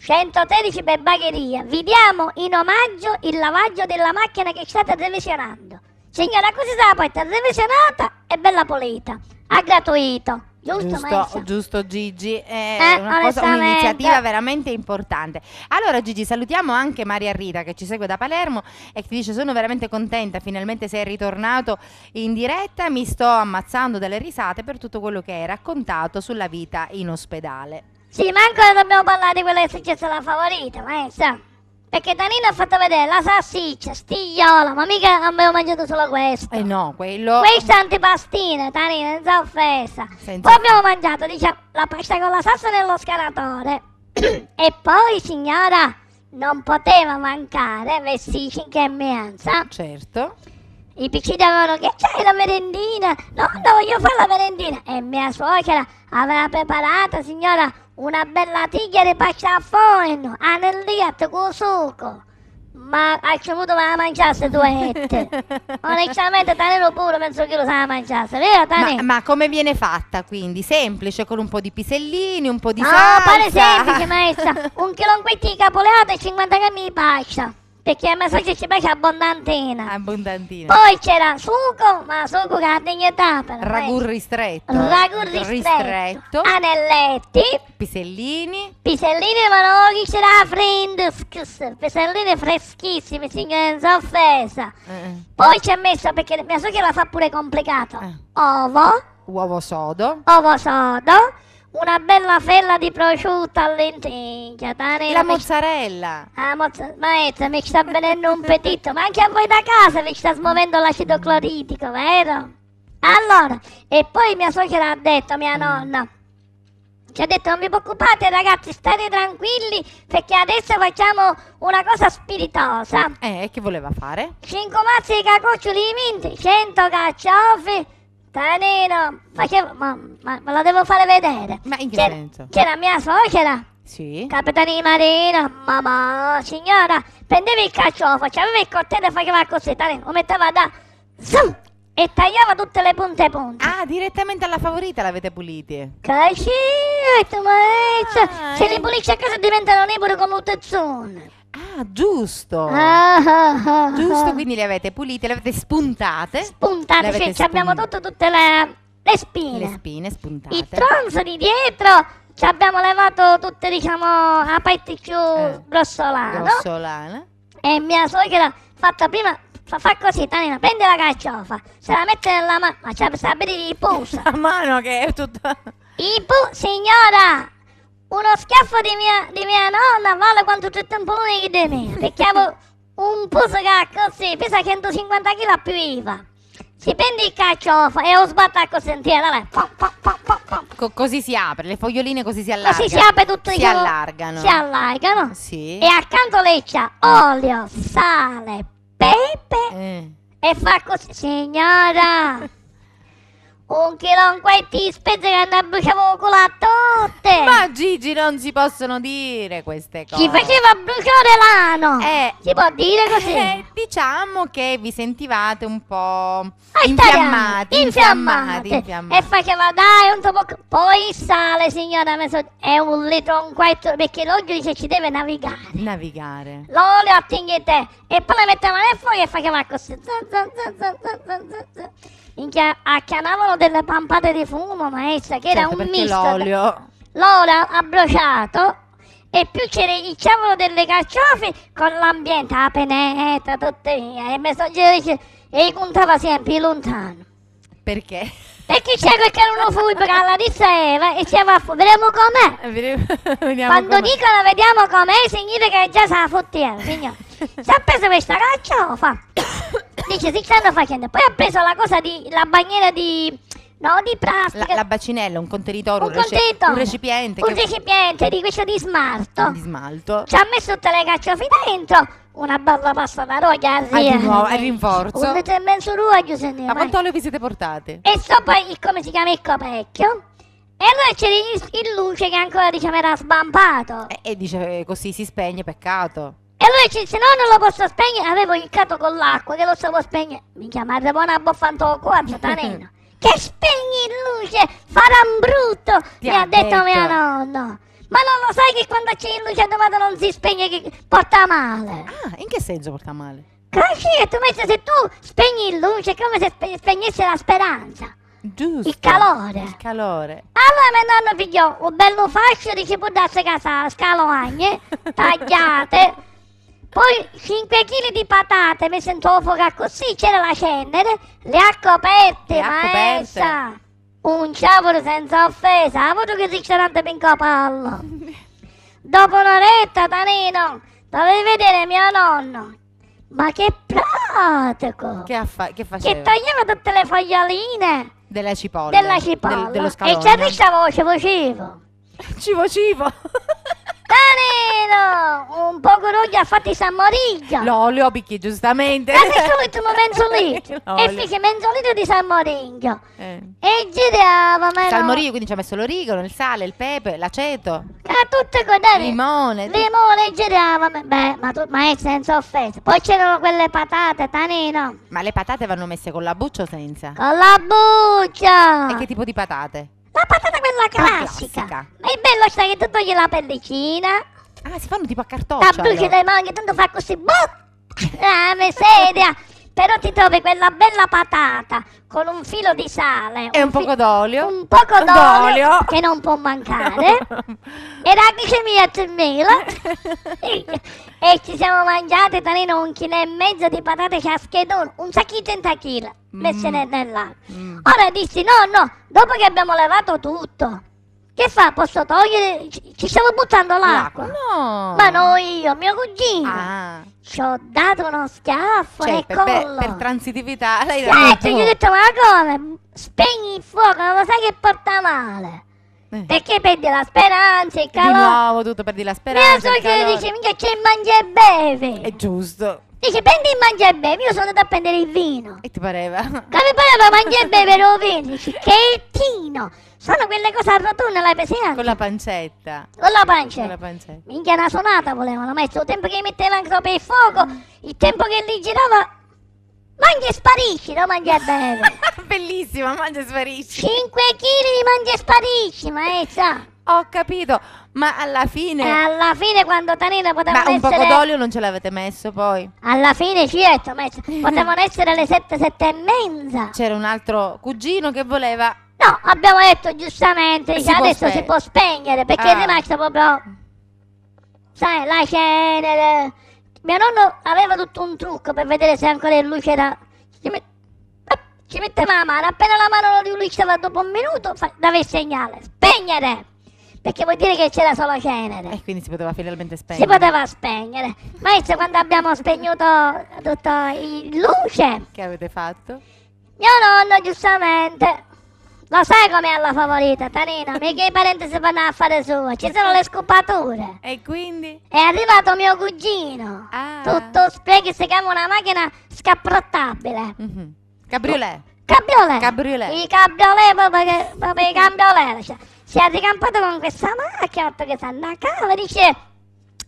113 per bagheria, vi diamo in omaggio il lavaggio della macchina che state revisionando. Signora, così se la porta revisionata e bella pulita a gratuito. Giusto, giusto, Gigi, è eh, una cosa, un'iniziativa veramente importante. Allora Gigi, salutiamo anche Maria Rita che ci segue da Palermo e che ti dice sono veramente contenta, finalmente sei ritornato in diretta, mi sto ammazzando dalle risate per tutto quello che hai raccontato sulla vita in ospedale. Sì, ma ancora dobbiamo parlare di quella che è successo la favorita, ma insomma. Perché Danilo ha fatto vedere la salsiccia, stigliola, ma mica abbiamo mangiato solo questo. Eh no, quello. Questa è antipastina, Danilo, senza offesa. Senza... Poi abbiamo mangiato, diciamo, la pasta con la salsa nello scaratore. e poi, signora, non poteva mancare vestiti in chemmianza. Certo. I piccini avevano che c'è la merendina, no, voglio fare la merendina. E mia suocera aveva preparato, signora, una bella tiglia di pasta a forno, anelliata con succo. Ma a al cemuto me la mangiasse tu duette. Onestamente Tanero pure penso che lo sa mangiasse, vero Tane? Ma, ma, come viene fatta quindi? Semplice, con un po' di pisellini, un po' di no, salsa? No, pare semplice maestra. un chilonquetti di capoleato e 50 grammi di pasta perché mi sa che ci piace abbondantina. Abbondantina. Poi c'era sugo, ma sugo che ha dignità. però, Ragù ristretto. Ragù ristretto. ristretto. Anelletti. Pisellini. Pisellini, ma non chi c'era frind. Pisellini freschissimi, signore, senza offesa. Eh. Poi ci ha messo, perché mia suocera la fa pure complicato. Eh. Ovo. Uovo sodo. Ovo sodo una bella fella di prosciutto a lenticchia. Tarino, la mozzarella. Mi... Ah, mozza... Maestra, mi sta venendo un petitto, ma anche a voi da casa mi sta smuovendo l'acido cloritico, vero? Allora, e poi mia suocera ha detto, mia mm. nonna, ci ha detto non vi preoccupate ragazzi, state tranquilli perché adesso facciamo una cosa spiritosa. Eh, che voleva fare? 5 mazzi di cacoccioli di minti, 100 carciofi, Tanino, ma, che, ma, ma, ma, la devo fare vedere. Ma in che c'era, senso? C'era mia suocera. Sì. Capitano di marina, mamma, signora, prendevi il carciofo, c'aveva il coltello e faceva così, Tanino, lo metteva da... Zoom, e tagliava tutte le punte punte. Ah, direttamente alla favorita l'avete pulite. Cacetto, ma ah, se li eh. pulisci a casa diventano nebole come un tezzone. Ah, giusto. Ah, giusto, quindi le avete pulite, le avete spuntate. Spuntate, avete sì, spuntate. abbiamo tutto, tutte le, le, spine. Le spine spuntate. I di dietro. Ci abbiamo levato tutte, diciamo, a petticchio eh, grossolano. Grossolana. E mia suocera fatta prima fa, fa così, Tanina, prende la carciofa, se la mette nella mano, ma c'è per sapere di pulsa. La mano che è tutta... Ipu, signora, uno schiaffo di mia, di mia nonna vale quanto tre tamponi che di me, perché avevo un puso che così pesa 150 kg più IVA. Si prende il carciofo e lo sbatta così intera, vabbè. Co- così si apre, le foglioline così si allargano. Così si apre tutto Si diciamo, allargano. Si allargano. Sì. E accanto leccia olio, sale, pepe. Eh. E fa così, signora. Un che non quei spezzi che andavano a bruciare tutte! Ma Gigi, non si possono dire queste cose! Ci faceva bruciare l'ano! Eh, si può dire così? Eh, diciamo che vi sentivate un po' ah, infiammati, infiammati, infiammati, E faceva dai un po' poi il sale, signora, è un litro, un quarto, perché l'olio dice ci deve navigare. Navigare. L'olio attingete e poi la metteva nel fuoco e faceva così a ah, chiamavano delle pampate di fumo, maestra, che certo, era un misto. L'olio. L'olio abbruciato e più c'era ci ciavolo delle carciofi con l'ambiente, la penetta, tutte via. E mi e contava sempre lontano. Perché? Perché c'è perché non fu alla di sera e c'era a fu- Vedremo com'è. Vediamo Quando com'è. dicono vediamo com'è significa che già sa fottiera, signore si è preso questa caccia, Dice, si stanno facendo. Poi ha preso la cosa di, la bagnera di... No, di plastica. La, la bacinella, un contenitore, un, un, contenitore, un recipiente. Un che... recipiente di questo di smalto. Di smalto. Ci ha messo tutte le cacciofite dentro. Una bella pasta da roglia, Ah, di nuovo, è rinforzo. Un metro e mezzo ruoglio, se ne Ma quanto olio vi siete portate? E so poi, il, come si chiama, il coperchio. E allora c'è il, il luce che ancora, diciamo, era sbampato. E, e dice, eh, così si spegne, peccato allora se no non lo posso spegnere, avevo il cato con l'acqua che lo stavo spegnendo. Minchia, ma devo una boffanta qua, sataneno. che spegni luce, faran brutto, Ti mi ha detto, detto mio nonno. Ma non lo sai che quando c'è il luce domanda non si spegne che porta male? Ah, in che senso porta male? Così che tu metti se tu spegni il luce è come se spe- spegnesse la speranza. Giusto. Il calore. Il calore. Allora mio nonno pigliò un bello fascio di cipollazze casale, scaloagne, tagliate. Poi 5 kg di patate messe in fuoco così, c'era la cenere, le ha coperte, le maestra. Un ciavolo senza offesa, ha avuto che il ristorante pinco pallo. Dopo un'oretta, Tanino, dovevi vedere mio nonno. Ma che pratico! Che, affa- che faceva? Che tagliava tutte le foglioline. Della cipolla. Della cipolla. Del, dello scalogno. E c'è questa voce, vocevo. Ci vocevo. Carino! Un po' roglia fatti San Moriglio! ho picchi, giustamente... Ma se tu metti un menzolito! e fece menzolito di San Moriglio! Eh. E giriamo, ma San Moriglio quindi ci ha messo l'origano, il sale, il pepe, l'aceto! A tutte quelle... Limone! Limone e giriamo! beh, ma, tu, ma è senza offesa! Poi c'erano quelle patate, Tanino! Ma le patate vanno messe con la buccia o senza? Con la buccia! E che tipo di patate? la classica. classica. Ma il bello sta che tu togli la pellicina. Ah, si fanno tipo a cartoccia. Tappluci allora. le mani, tanto fa così. Boh! La ah, miseria! però ti trovi quella bella patata con un filo di sale e un, un poco d'olio un poco d'olio, d'olio, che non può mancare e la glicemia e mela e ci siamo mangiate Tanino un chilo e mezzo di patate ciaschedone un sacchito in tachila messe mm. nell'acqua mm. ora dici no no dopo che abbiamo levato tutto che fa? Posso togliere? Ci, stiamo buttando l'acqua. No. Ma no, io, mio cugino. Ah. Ci ho dato uno schiaffo cioè, nel per, collo. Per, per transitività. Lei certo, gli ho detto, ma come? Spegni il fuoco, non lo sai che porta male. Eh. Perché perdi la speranza, il calore? Di nuovo tutto perdi la speranza. Mia so che dice, mica c'è mangia e beve. È giusto. Dice prendi il mangia e bevi, io sono andata a prendere il vino. E ti pareva? Che Come pareva mangia e bevi, lo vedi? dice tino! Sono quelle cose a rotonda, l'hai presente? Con la pancetta. Con la pancetta. Con la pancetta. Minchia una sonata volevano, ma il tempo che metteva ancora per il fuoco, il tempo che li girava... Mangia e sparisci, no mangia e bevi. Bellissima, mangia e sparisci. 5 kg di mangia e sparisci, maestra. Ho capito, ma alla fine... E eh, alla fine quando Tanina poteva essere... Ma un essere... poco d'olio non ce l'avete messo poi? Alla fine ci è messo, potevano essere le sette, sette e mezza. C'era un altro cugino che voleva... No, abbiamo detto giustamente, dice, adesso si può spegnere, perché ah. è rimasto proprio... Sai, la cenere... Mio nonno aveva tutto un trucco per vedere se ancora in luce era... Ci, met... Eh, ci metteva la mano, appena la mano lo riusciva dopo un minuto, fa... dava il segnale. Spegnere! perché vuol dire che c'era solo cenere. E quindi si poteva finalmente spegnere. Si poteva spegnere. Maestro, quando abbiamo spegnuto tutta luce... Che avete fatto? Mio nonno, giustamente... Lo sai com'è la favorita, Tanina? Mica i parenti si vanno a fare sua, ci sono le scopature. E quindi? È arrivato mio cugino. Ah. Tutto spieghi si chiama una macchina scapprottabile. Mm-hmm. Cabriolet. Cabriolet. Cabriolet. I cabriolet, proprio, proprio i cabriolet. Cioè si è ricampato con questa macchina, ha detto che si casa dice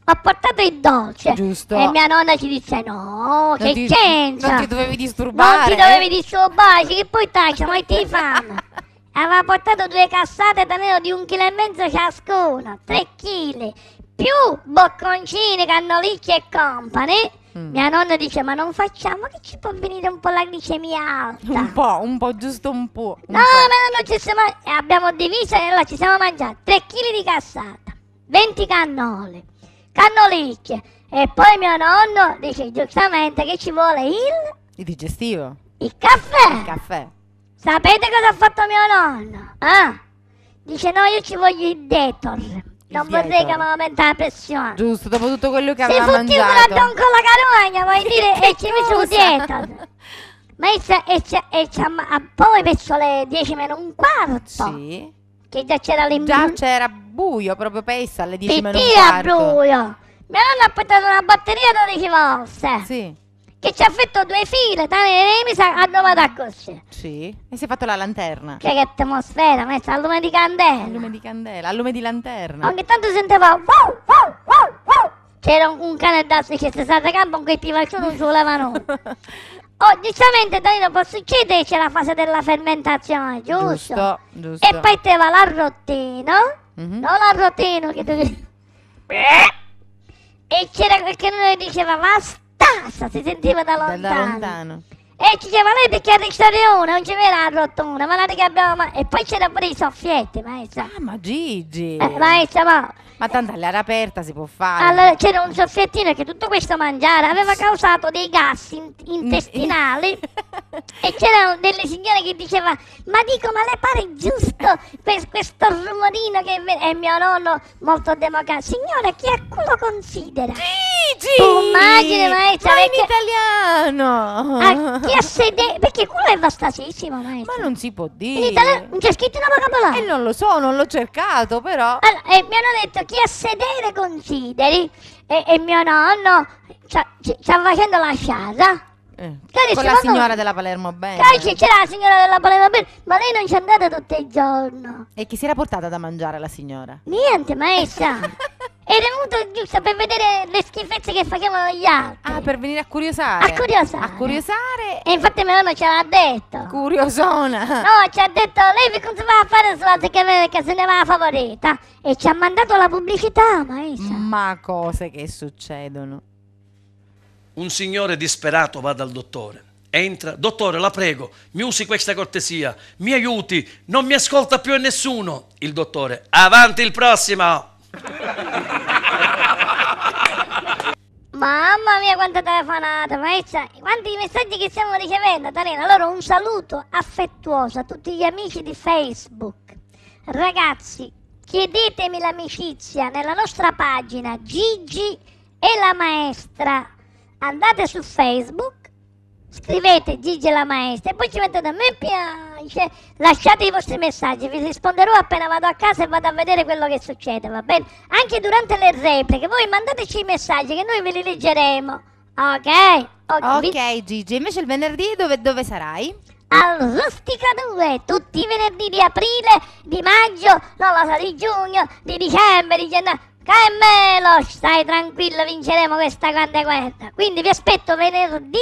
ho portato il dolce Giusto. e mia nonna ci dice no non che ti, c'entra non ti dovevi disturbare non ti dovevi disturbare che poi taccia ma ti fanno aveva portato due cassate almeno di un chilo e mezzo ciascuna tre chili più bocconcini cannolicchi e company Mm. Mia nonna dice: Ma non facciamo che ci può venire un po' la glicemia alta. Un po', un po', giusto un po'. Un no, po'. ma non ci siamo. Eh, abbiamo diviso e allora ci siamo mangiati 3 kg di cassata, 20 cannole, cannolicchie. E poi mio nonno dice giustamente che ci vuole il. Il digestivo. Il caffè. Il caffè. Sapete cosa ha fatto mio nonno? Ah? Dice: No, io ci voglio il Detor. Non vorrei che mi aumenta la pressione. Giusto, dopo tutto quello che aveva mangiato. Se fotti una la carogna, vuoi dire, e ci mi sono dieta. Ma e, c'è, e, c'è, e poi verso le 10 meno un quarto. Sì. Che già c'era l'imbuto. Già c'era buio, proprio pensa alle 10 meno un quarto. buio. Mia nonna ha portato una batteria 12 volte. Sì che ci ha fatto due file da Nemisa a Roma da Corsia. Sì, e si è fatto la lanterna. Che, che atmosfera, messa al lume di candela. Al lume di candela, al lume di lanterna. Ogni tanto sentiva wow, wow, wow, wow. C'era un, cane d'asso che si stava campo con quei pivaccio non ci volevano. Oh, giustamente Danilo può succedere c'è la fase della fermentazione, giusto? Giusto, giusto. E poi te va l'arrottino, mm-hmm. non l'arrottino che tu... e c'era quel che non diceva basta tassa, si sentiva da lontano. Da, da lontano. E ci chiama lei perché al ristorante non ci c'era la rottona, ma la che abbiamo... E poi c'era pure i soffietti, maestra. Ah, ma Gigi! Eh, maestra, ma... Ma tanto all'aria aperta si può fare. Allora c'era un soffiattino che tutto questo mangiare aveva causato dei gas in- intestinali mm, e c'erano delle signore che diceva ma dico ma le pare giusto per questo rumorino che è mio nonno molto democratico. Signore, chi è culo considera? Gigi! Tu immagini maestra ma perché... in italiano! A chi ha sede... perché culo è vastasissimo maestra. Ma non si può dire. In italiano non c'è scritto una vocabolario. E eh, non lo so, non l'ho cercato però. Allora, e mi hanno detto chi a sedere consideri e, e mio nonno sta facendo la sciasa. Eh, Cari, cioè, con la diciamo signora della Palermo Bene. Cari, cioè, c'era la signora della Palermo Bene, ma lei non ci è andata tutto il giorno. E chi si era portata da mangiare la signora? Niente, maestra. è venuto giusto per vedere le schifezze che facevano gli altri. Ah, per venire a curiosare. A curiosare. A curiosare. E infatti mio nonno ce l'ha detto. Curiosona. No, ci ha detto, lei vi fa Parenslot che, che se ne va la favorita e ci ha mandato la pubblicità, maestra. Ma cose che succedono. Un signore disperato va dal dottore. Entra, dottore, la prego, mi usi questa cortesia, mi aiuti, non mi ascolta più nessuno. Il dottore, avanti il prossimo. Mamma mia quante telefonate, maestra, quanti messaggi che stiamo ricevendo, Talena! Allora un saluto affettuoso a tutti gli amici di Facebook. Ragazzi, chiedetemi l'amicizia nella nostra pagina Gigi e la maestra. Andate su Facebook, scrivete Gigi e la maestra e poi ci mettete a me piano dice lasciate i vostri messaggi, vi risponderò appena vado a casa e vado a vedere quello che succede, va bene? Anche durante le repliche, voi mandateci i messaggi che noi ve li leggeremo, ok? Ok, okay Gigi, invece il venerdì dove, dove sarai? al Rustica 2 tutti i venerdì di aprile, di maggio, non lo so, di giugno, di dicembre, di gennaio. Carmelo, stai tranquillo, vinceremo questa grande guerra. Quindi vi aspetto venerdì,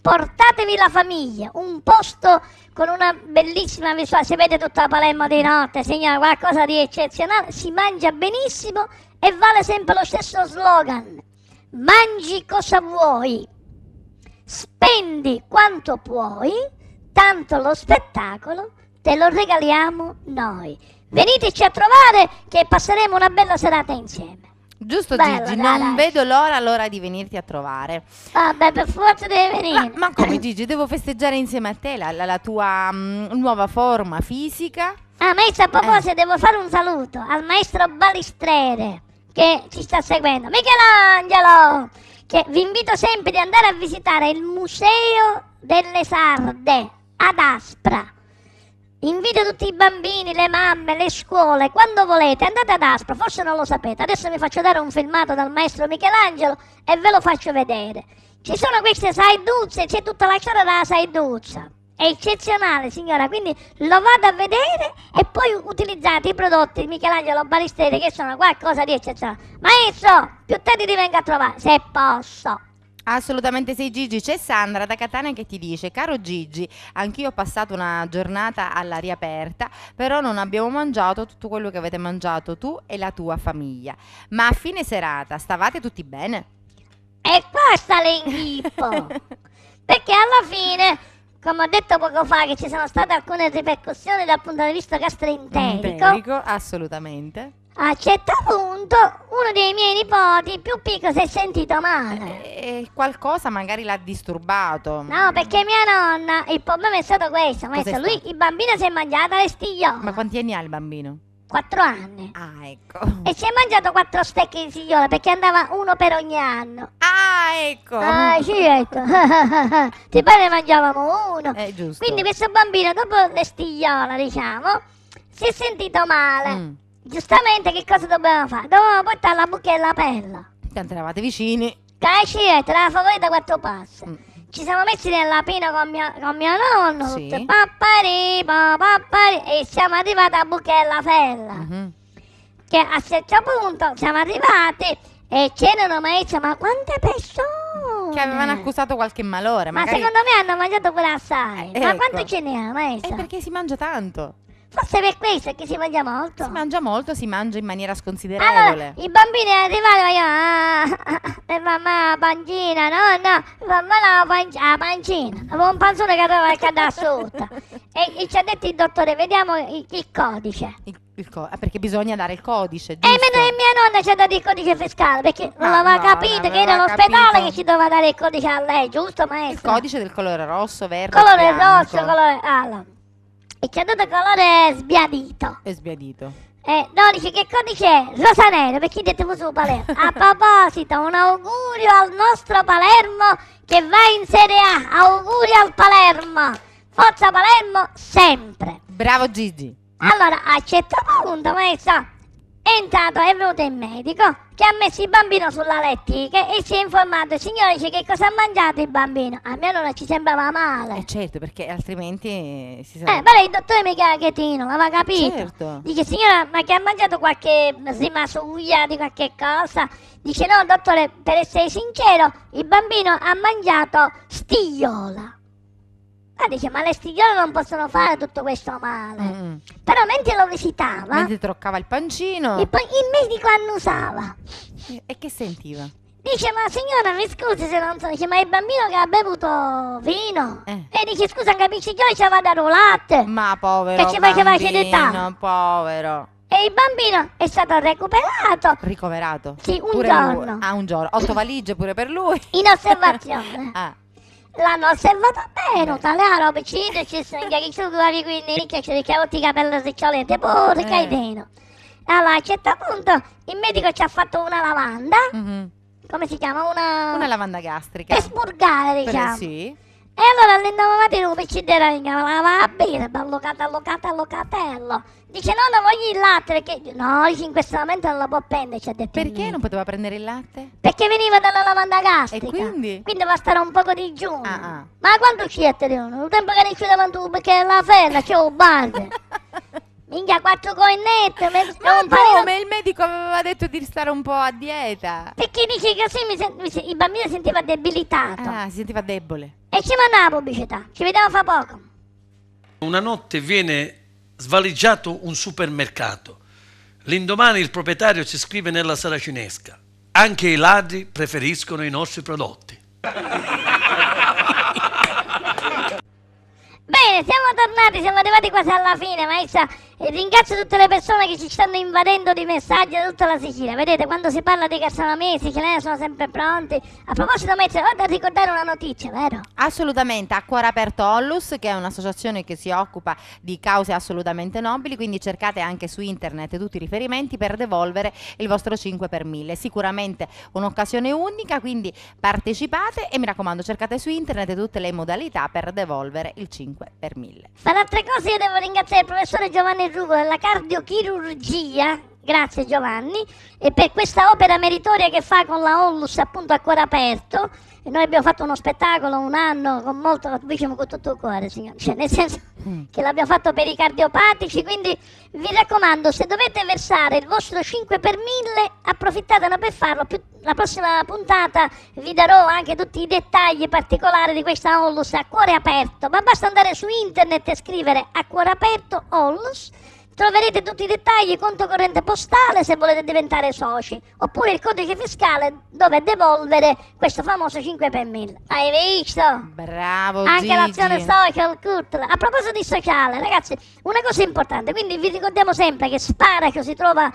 portatevi la famiglia, un posto con una bellissima visuale, si vede tutta la Palermo di notte, signora, qualcosa di eccezionale, si mangia benissimo e vale sempre lo stesso slogan, mangi cosa vuoi, spendi quanto puoi, tanto lo spettacolo te lo regaliamo noi. Veniteci a trovare che passeremo una bella serata insieme. Giusto Bella, Gigi, dai, non dai. vedo l'ora l'ora di venirti a trovare. Vabbè, per forza devi venire. Ma, ma come Gigi, devo festeggiare insieme a te la, la, la tua mh, mm, nuova forma fisica. Ah, maestro, a eh. proposito, eh. devo fare un saluto al maestro Balistrere che ci sta seguendo. Michelangelo, che vi invito sempre ad andare a visitare il Museo delle Sarde ad Aspra Invito tutti i bambini, le mamme, le scuole, quando volete, andate ad Aspro, forse non lo sapete. Adesso vi faccio dare un filmato dal maestro Michelangelo e ve lo faccio vedere. Ci sono queste saiduzze, c'è tutta la storia della saiduzza. È eccezionale, signora, quindi lo vado a vedere e poi utilizzate i prodotti di Michelangelo Balisteri che sono qualcosa di eccezionale. Maestro, più tardi ti vengo a trovare, se posso. Assolutamente sì Gigi, c'è Sandra da Catania che ti dice Caro Gigi, anch'io ho passato una giornata all'aria aperta Però non abbiamo mangiato tutto quello che avete mangiato tu e la tua famiglia Ma a fine serata stavate tutti bene? E qua sta l'inghippo Perché alla fine, come ho detto poco fa Che ci sono state alcune ripercussioni dal punto di vista gastroenterico Enterico, Assolutamente a un certo punto uno dei miei nipoti più piccolo si è sentito male. E qualcosa magari l'ha disturbato. No, perché mia nonna, il problema è stato questo, Cos'è Lui, il bambino si è mangiato le stigliola. Ma quanti anni ha il bambino? Quattro anni. Ah, ecco. E si è mangiato quattro stecche di stigliola perché andava uno per ogni anno. Ah, ecco. Ah, certo. ecco. Ti pare ne mangiavamo uno. È eh, giusto. Quindi questo bambino, dopo le stigliola, diciamo, si è sentito male. Mm. Giustamente che cosa dobbiamo fare? Dobbiamo portare la bucchia e la perla. Tanto eravate vicini. Caci, eh, te la favorita quattro passi. Mm. Ci siamo messi nella pina con, con mio nonno. Sì. Tutto, pappari, pappari, e siamo arrivati a bucchia e la perla. Mm-hmm. Che a un certo punto siamo arrivati e c'erano maestra, ma quante persone! Che avevano accusato qualche malore. Magari... Ma secondo me hanno mangiato quella assai. Eh, ecco. Ma quanto ce ne n'è, maestra? Eh, È perché si mangia tanto. Forse per questo è che si mangia molto. Si mangia molto, si mangia in maniera sconsiderevole. Allora, i bambini arrivano e io. E ah, ah, mamma la pancina, no, no, mamma la, panc- la ah, pancina. Avevo un panzone che aveva il cadavere sotto. e, e, ci ha detto il dottore, vediamo il, il codice. Il, il co- perché bisogna dare il codice. Eh, giusto? E mentre mia nonna ci ha dato il codice fiscale, perché non ah, aveva no, capito non che era l'ospedale che ci doveva dare il codice a lei, giusto maestro? Il codice del colore rosso, verde. Colore bianco. rosso, colore. Allora e ci ha dato colore sbiadito. È sbiadito. Eh, no, dice che codice è? Rosa nero, perché devo su Palermo. A proposito, un augurio al nostro Palermo che va in Serie A. Auguri al Palermo. Forza Palermo sempre. Bravo Gigi. Allora, a un certo punto, maestro, è entrato, è venuto il medico che ha messo il bambino sulla lettica e si è informato. Il signore dice che cosa ha mangiato il bambino. A me allora ci sembrava male. Eh certo, perché altrimenti si sarebbe... Eh, però il dottore Michelaghetino l'aveva capito. Certo. Dice, signora, ma che ha mangiato qualche rimasuglia di qualche cosa? Dice, no, dottore, per essere sincero, il bambino ha mangiato stigliola. Ma ah, dice, ma le stigliole non possono fare tutto questo male. Mm. mm. Però mentre lo visitava... Mentre troccava il pancino... E poi il medico annusava. E che sentiva? Dice, ma signora, mi scusi se non so. Dice, ma il bambino che ha bevuto vino. Eh. E dice, scusa, capisci che io ci aveva dato latte. Ma povero. Che ci faceva sedetà. povero. E il bambino è stato recuperato. Ricoverato? Sì, un pure giorno. Lui. Ah, un giorno. Otto valigie pure per lui. In osservazione. ah l'hanno osservato bene, eh. tale roba ci dice che ci trovi quindi che ci chiamo ti capelli ricciolente, pure eh. che hai veno. Allora a un certo punto il medico ci ha fatto una lavanda, mm-hmm. come si chiama? Una... una lavanda gastrica. Per spurgare diciamo. Per, sì. E allora all'indavanti lui piccidera ah, va bene, allocata, catallocata allocatello. Dice no, non voglio il latte perché... No, dice in questo momento non lo può prendere, ci ha detto. Perché non poteva prendere il latte? Perché veniva dalla lavanda gastrica. E quindi? Quindi va a stare un poco di giù. Ah, ah. Ma quando ci è uno? Il tempo che ne ci davanti perché è la ferra, c'è un bar. Minchia, quattro coinette. Ma come? Parino... Il medico aveva detto di stare un po' a dieta. Perché dice che così mi sen... il bambino sentiva debilitato. Ah, si sentiva debole e ci la pubblicità. Ci vediamo fra poco. Una notte viene svaliggiato un supermercato. L'indomani il proprietario si scrive nella saracinesca. Anche i ladri preferiscono i nostri prodotti. Bene, siamo tornati, siamo arrivati quasi alla fine, maestra. E ringrazio tutte le persone che ci stanno invadendo di messaggi da tutta la Sicilia. Vedete, quando si parla dei Casalamè, i siciliani sono sempre pronti. A proposito, Mezzo, vado a ricordare una notizia, vero? Assolutamente, a cuore aperto Ollus, che è un'associazione che si occupa di cause assolutamente nobili, quindi cercate anche su internet tutti i riferimenti per devolvere il vostro 5 per 1000. Sicuramente un'occasione unica, quindi partecipate e mi raccomando, cercate su internet tutte le modalità per devolvere il 5 per 1000. Tra altre cose io devo ringraziare il professore Giovanni la cardiochirurgia Grazie Giovanni. E per questa opera meritoria che fa con la Onlus appunto a cuore aperto, e noi abbiamo fatto uno spettacolo un anno con molto, diciamo con tutto il cuore, signore. Cioè, nel senso mm. che l'abbiamo fatto per i cardiopatici, quindi vi raccomando, se dovete versare il vostro 5 per 1000, approfittatene per farlo. Più, la prossima puntata vi darò anche tutti i dettagli particolari di questa Onlus a cuore aperto, ma basta andare su internet e scrivere a cuore aperto Onlus Troverete tutti i dettagli, conto corrente postale se volete diventare soci, oppure il codice fiscale dove devolvere questo famoso 5 per 1000. Hai visto? Bravo Anche Gigi. l'azione social, cultura. A proposito di sociale, ragazzi, una cosa importante, quindi vi ricordiamo sempre che Sparacio si trova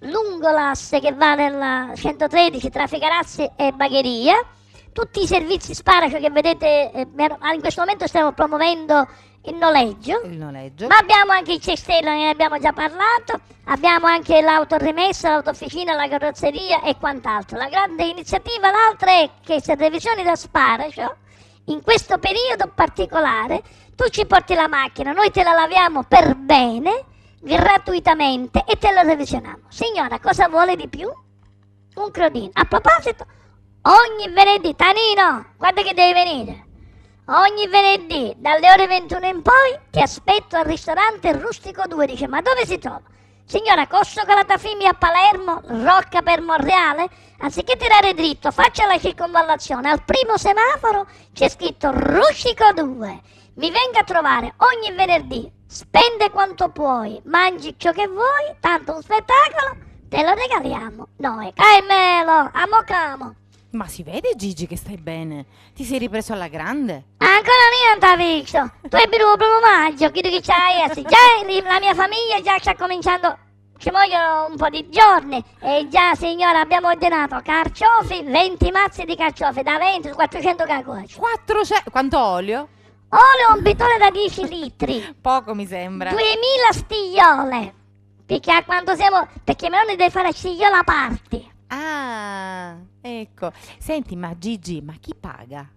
lungo l'asse che va nella 113 tra Ficarazzi e Bagheria. Tutti i servizi Sparacio che vedete, eh, ah, in questo momento stiamo promuovendo il noleggio. Il noleggio. Ma abbiamo anche il cestello, ne abbiamo già parlato. Abbiamo anche l'auto rimessa, l'autofficina, la carrozzeria e quant'altro. La grande iniziativa, l'altra è che se revisioni da Sparacio, in questo periodo particolare, tu ci porti la macchina, noi te la laviamo per bene, gratuitamente e te la revisioniamo. Signora, cosa vuole di più? Un crodino. A proposito, ogni venerdì, Tanino, guarda che devi venire. Ogni venerdì dalle ore 21 in poi ti aspetto al ristorante Rustico 2. Dice, ma dove si trova? Signora, Costo Calatafimi a Palermo, Rocca per Monreale, anziché tirare dritto, faccia la circonvallazione. Al primo semaforo c'è scritto Rustico 2. Mi venga a trovare ogni venerdì. Spende quanto puoi, mangi ciò che vuoi, tanto un spettacolo te lo regaliamo noi. Caimelo, amo camo. Ma si vede Gigi che stai bene? Ti sei ripreso alla grande? Ancora non ti niente, visto! Tu hai venuto proprio maggio, chiedo che c'hai, ah, già la mia famiglia già sta cominciando ci vogliono un po' di giorni e già signora abbiamo ordinato carciofi, 20 mazzi di carciofi da 20 su 400 cacoci. 400? Quanto olio? Olio un pitone da 10 litri. Poco mi sembra. 2000 stigliole. Perché a quanto siamo... Perché me Meloni deve fare stigliola a parti. Ah, ecco. Senti, ma Gigi, ma chi paga?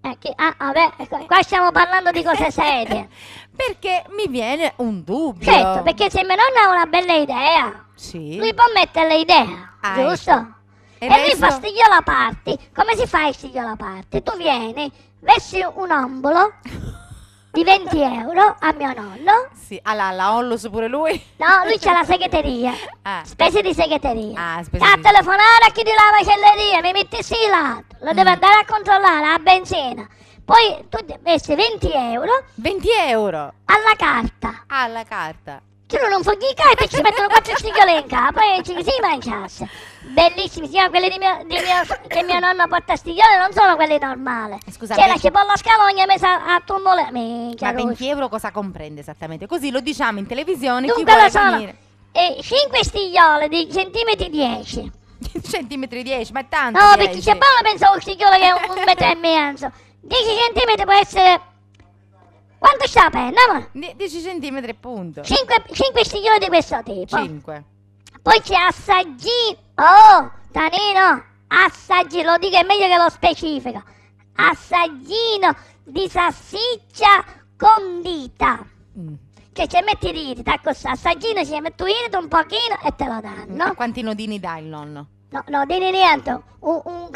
Eh, chi- ah, vabbè, ecco, qua stiamo parlando di cose serie. Perché mi viene un dubbio. Certo, perché se mia nonna ha una bella idea, Sì. lui può mettere l'idea, Ah, giusto? Ecco. E, E lui fa resto? alla parte. Come si fa a stiglio alla parte? Tu vieni, vesti un ombolo di 20 euro a mio nonno. Sì, alla, alla Onlus pure lui? No, lui c'ha la segreteria. Eh. Ah. Spese di segreteria. Ah, spese a di... telefonare a chi di la macelleria, mi metti sì là, lo mm. deve andare a controllare a benzina. Poi tu metti 20 euro. 20 euro? Alla carta. Alla carta chiudono un foglicaio e poi ci mettono quattro stigole in capo e ci si mangiasse. Bellissimi, sì, quelle di mio, di mio, che mio nonno porta a stiglione non sono quelli normali. Eh, Scusate. C'è la cipolla a scalogna messa a tunnole. Minchia, Ma 20 euro cosa comprende esattamente? Così lo diciamo in televisione. Dunque chi vuole venire? E 5 stigliole di centimetri 10. centimetri 10, ma è tanto. No, perché c'è Paolo pensa un stigliolo che è un metro e mezzo. 10 centimetri può essere quanto sta la penna? 10 cm e punto. 5, 5 stiglioni di questo tipo. 5. Poi c'è assaggi. Oh, Danilo, assaggi, lo dico è meglio che lo specifico. Assaggino di salsiccia condita. Mm. Cioè ci metti irita, ecco, assaggino, ci metti irita un pochino e te lo danno. Mm. Quanti nodini dai il nonno? No, no, di niente. Un, un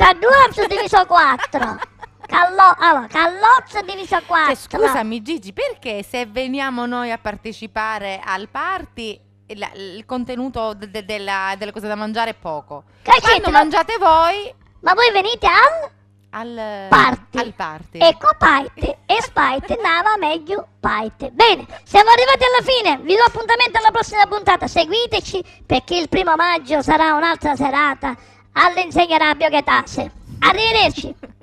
su diviso 4. Callo- allora, callozzo diviso a 4. Cioè, scusami Gigi, perché se veniamo noi a partecipare al party il, il contenuto de- de- della, delle cose da mangiare è poco? Che Quando mangiate voi... Ma voi venite al... Al party. al party. Ecco paite e spite. nava meglio paite. Bene, siamo arrivati alla fine. Vi do appuntamento alla prossima puntata. Seguiteci perché il primo maggio sarà un'altra serata all'insegna della bioghetase. Arrivederci.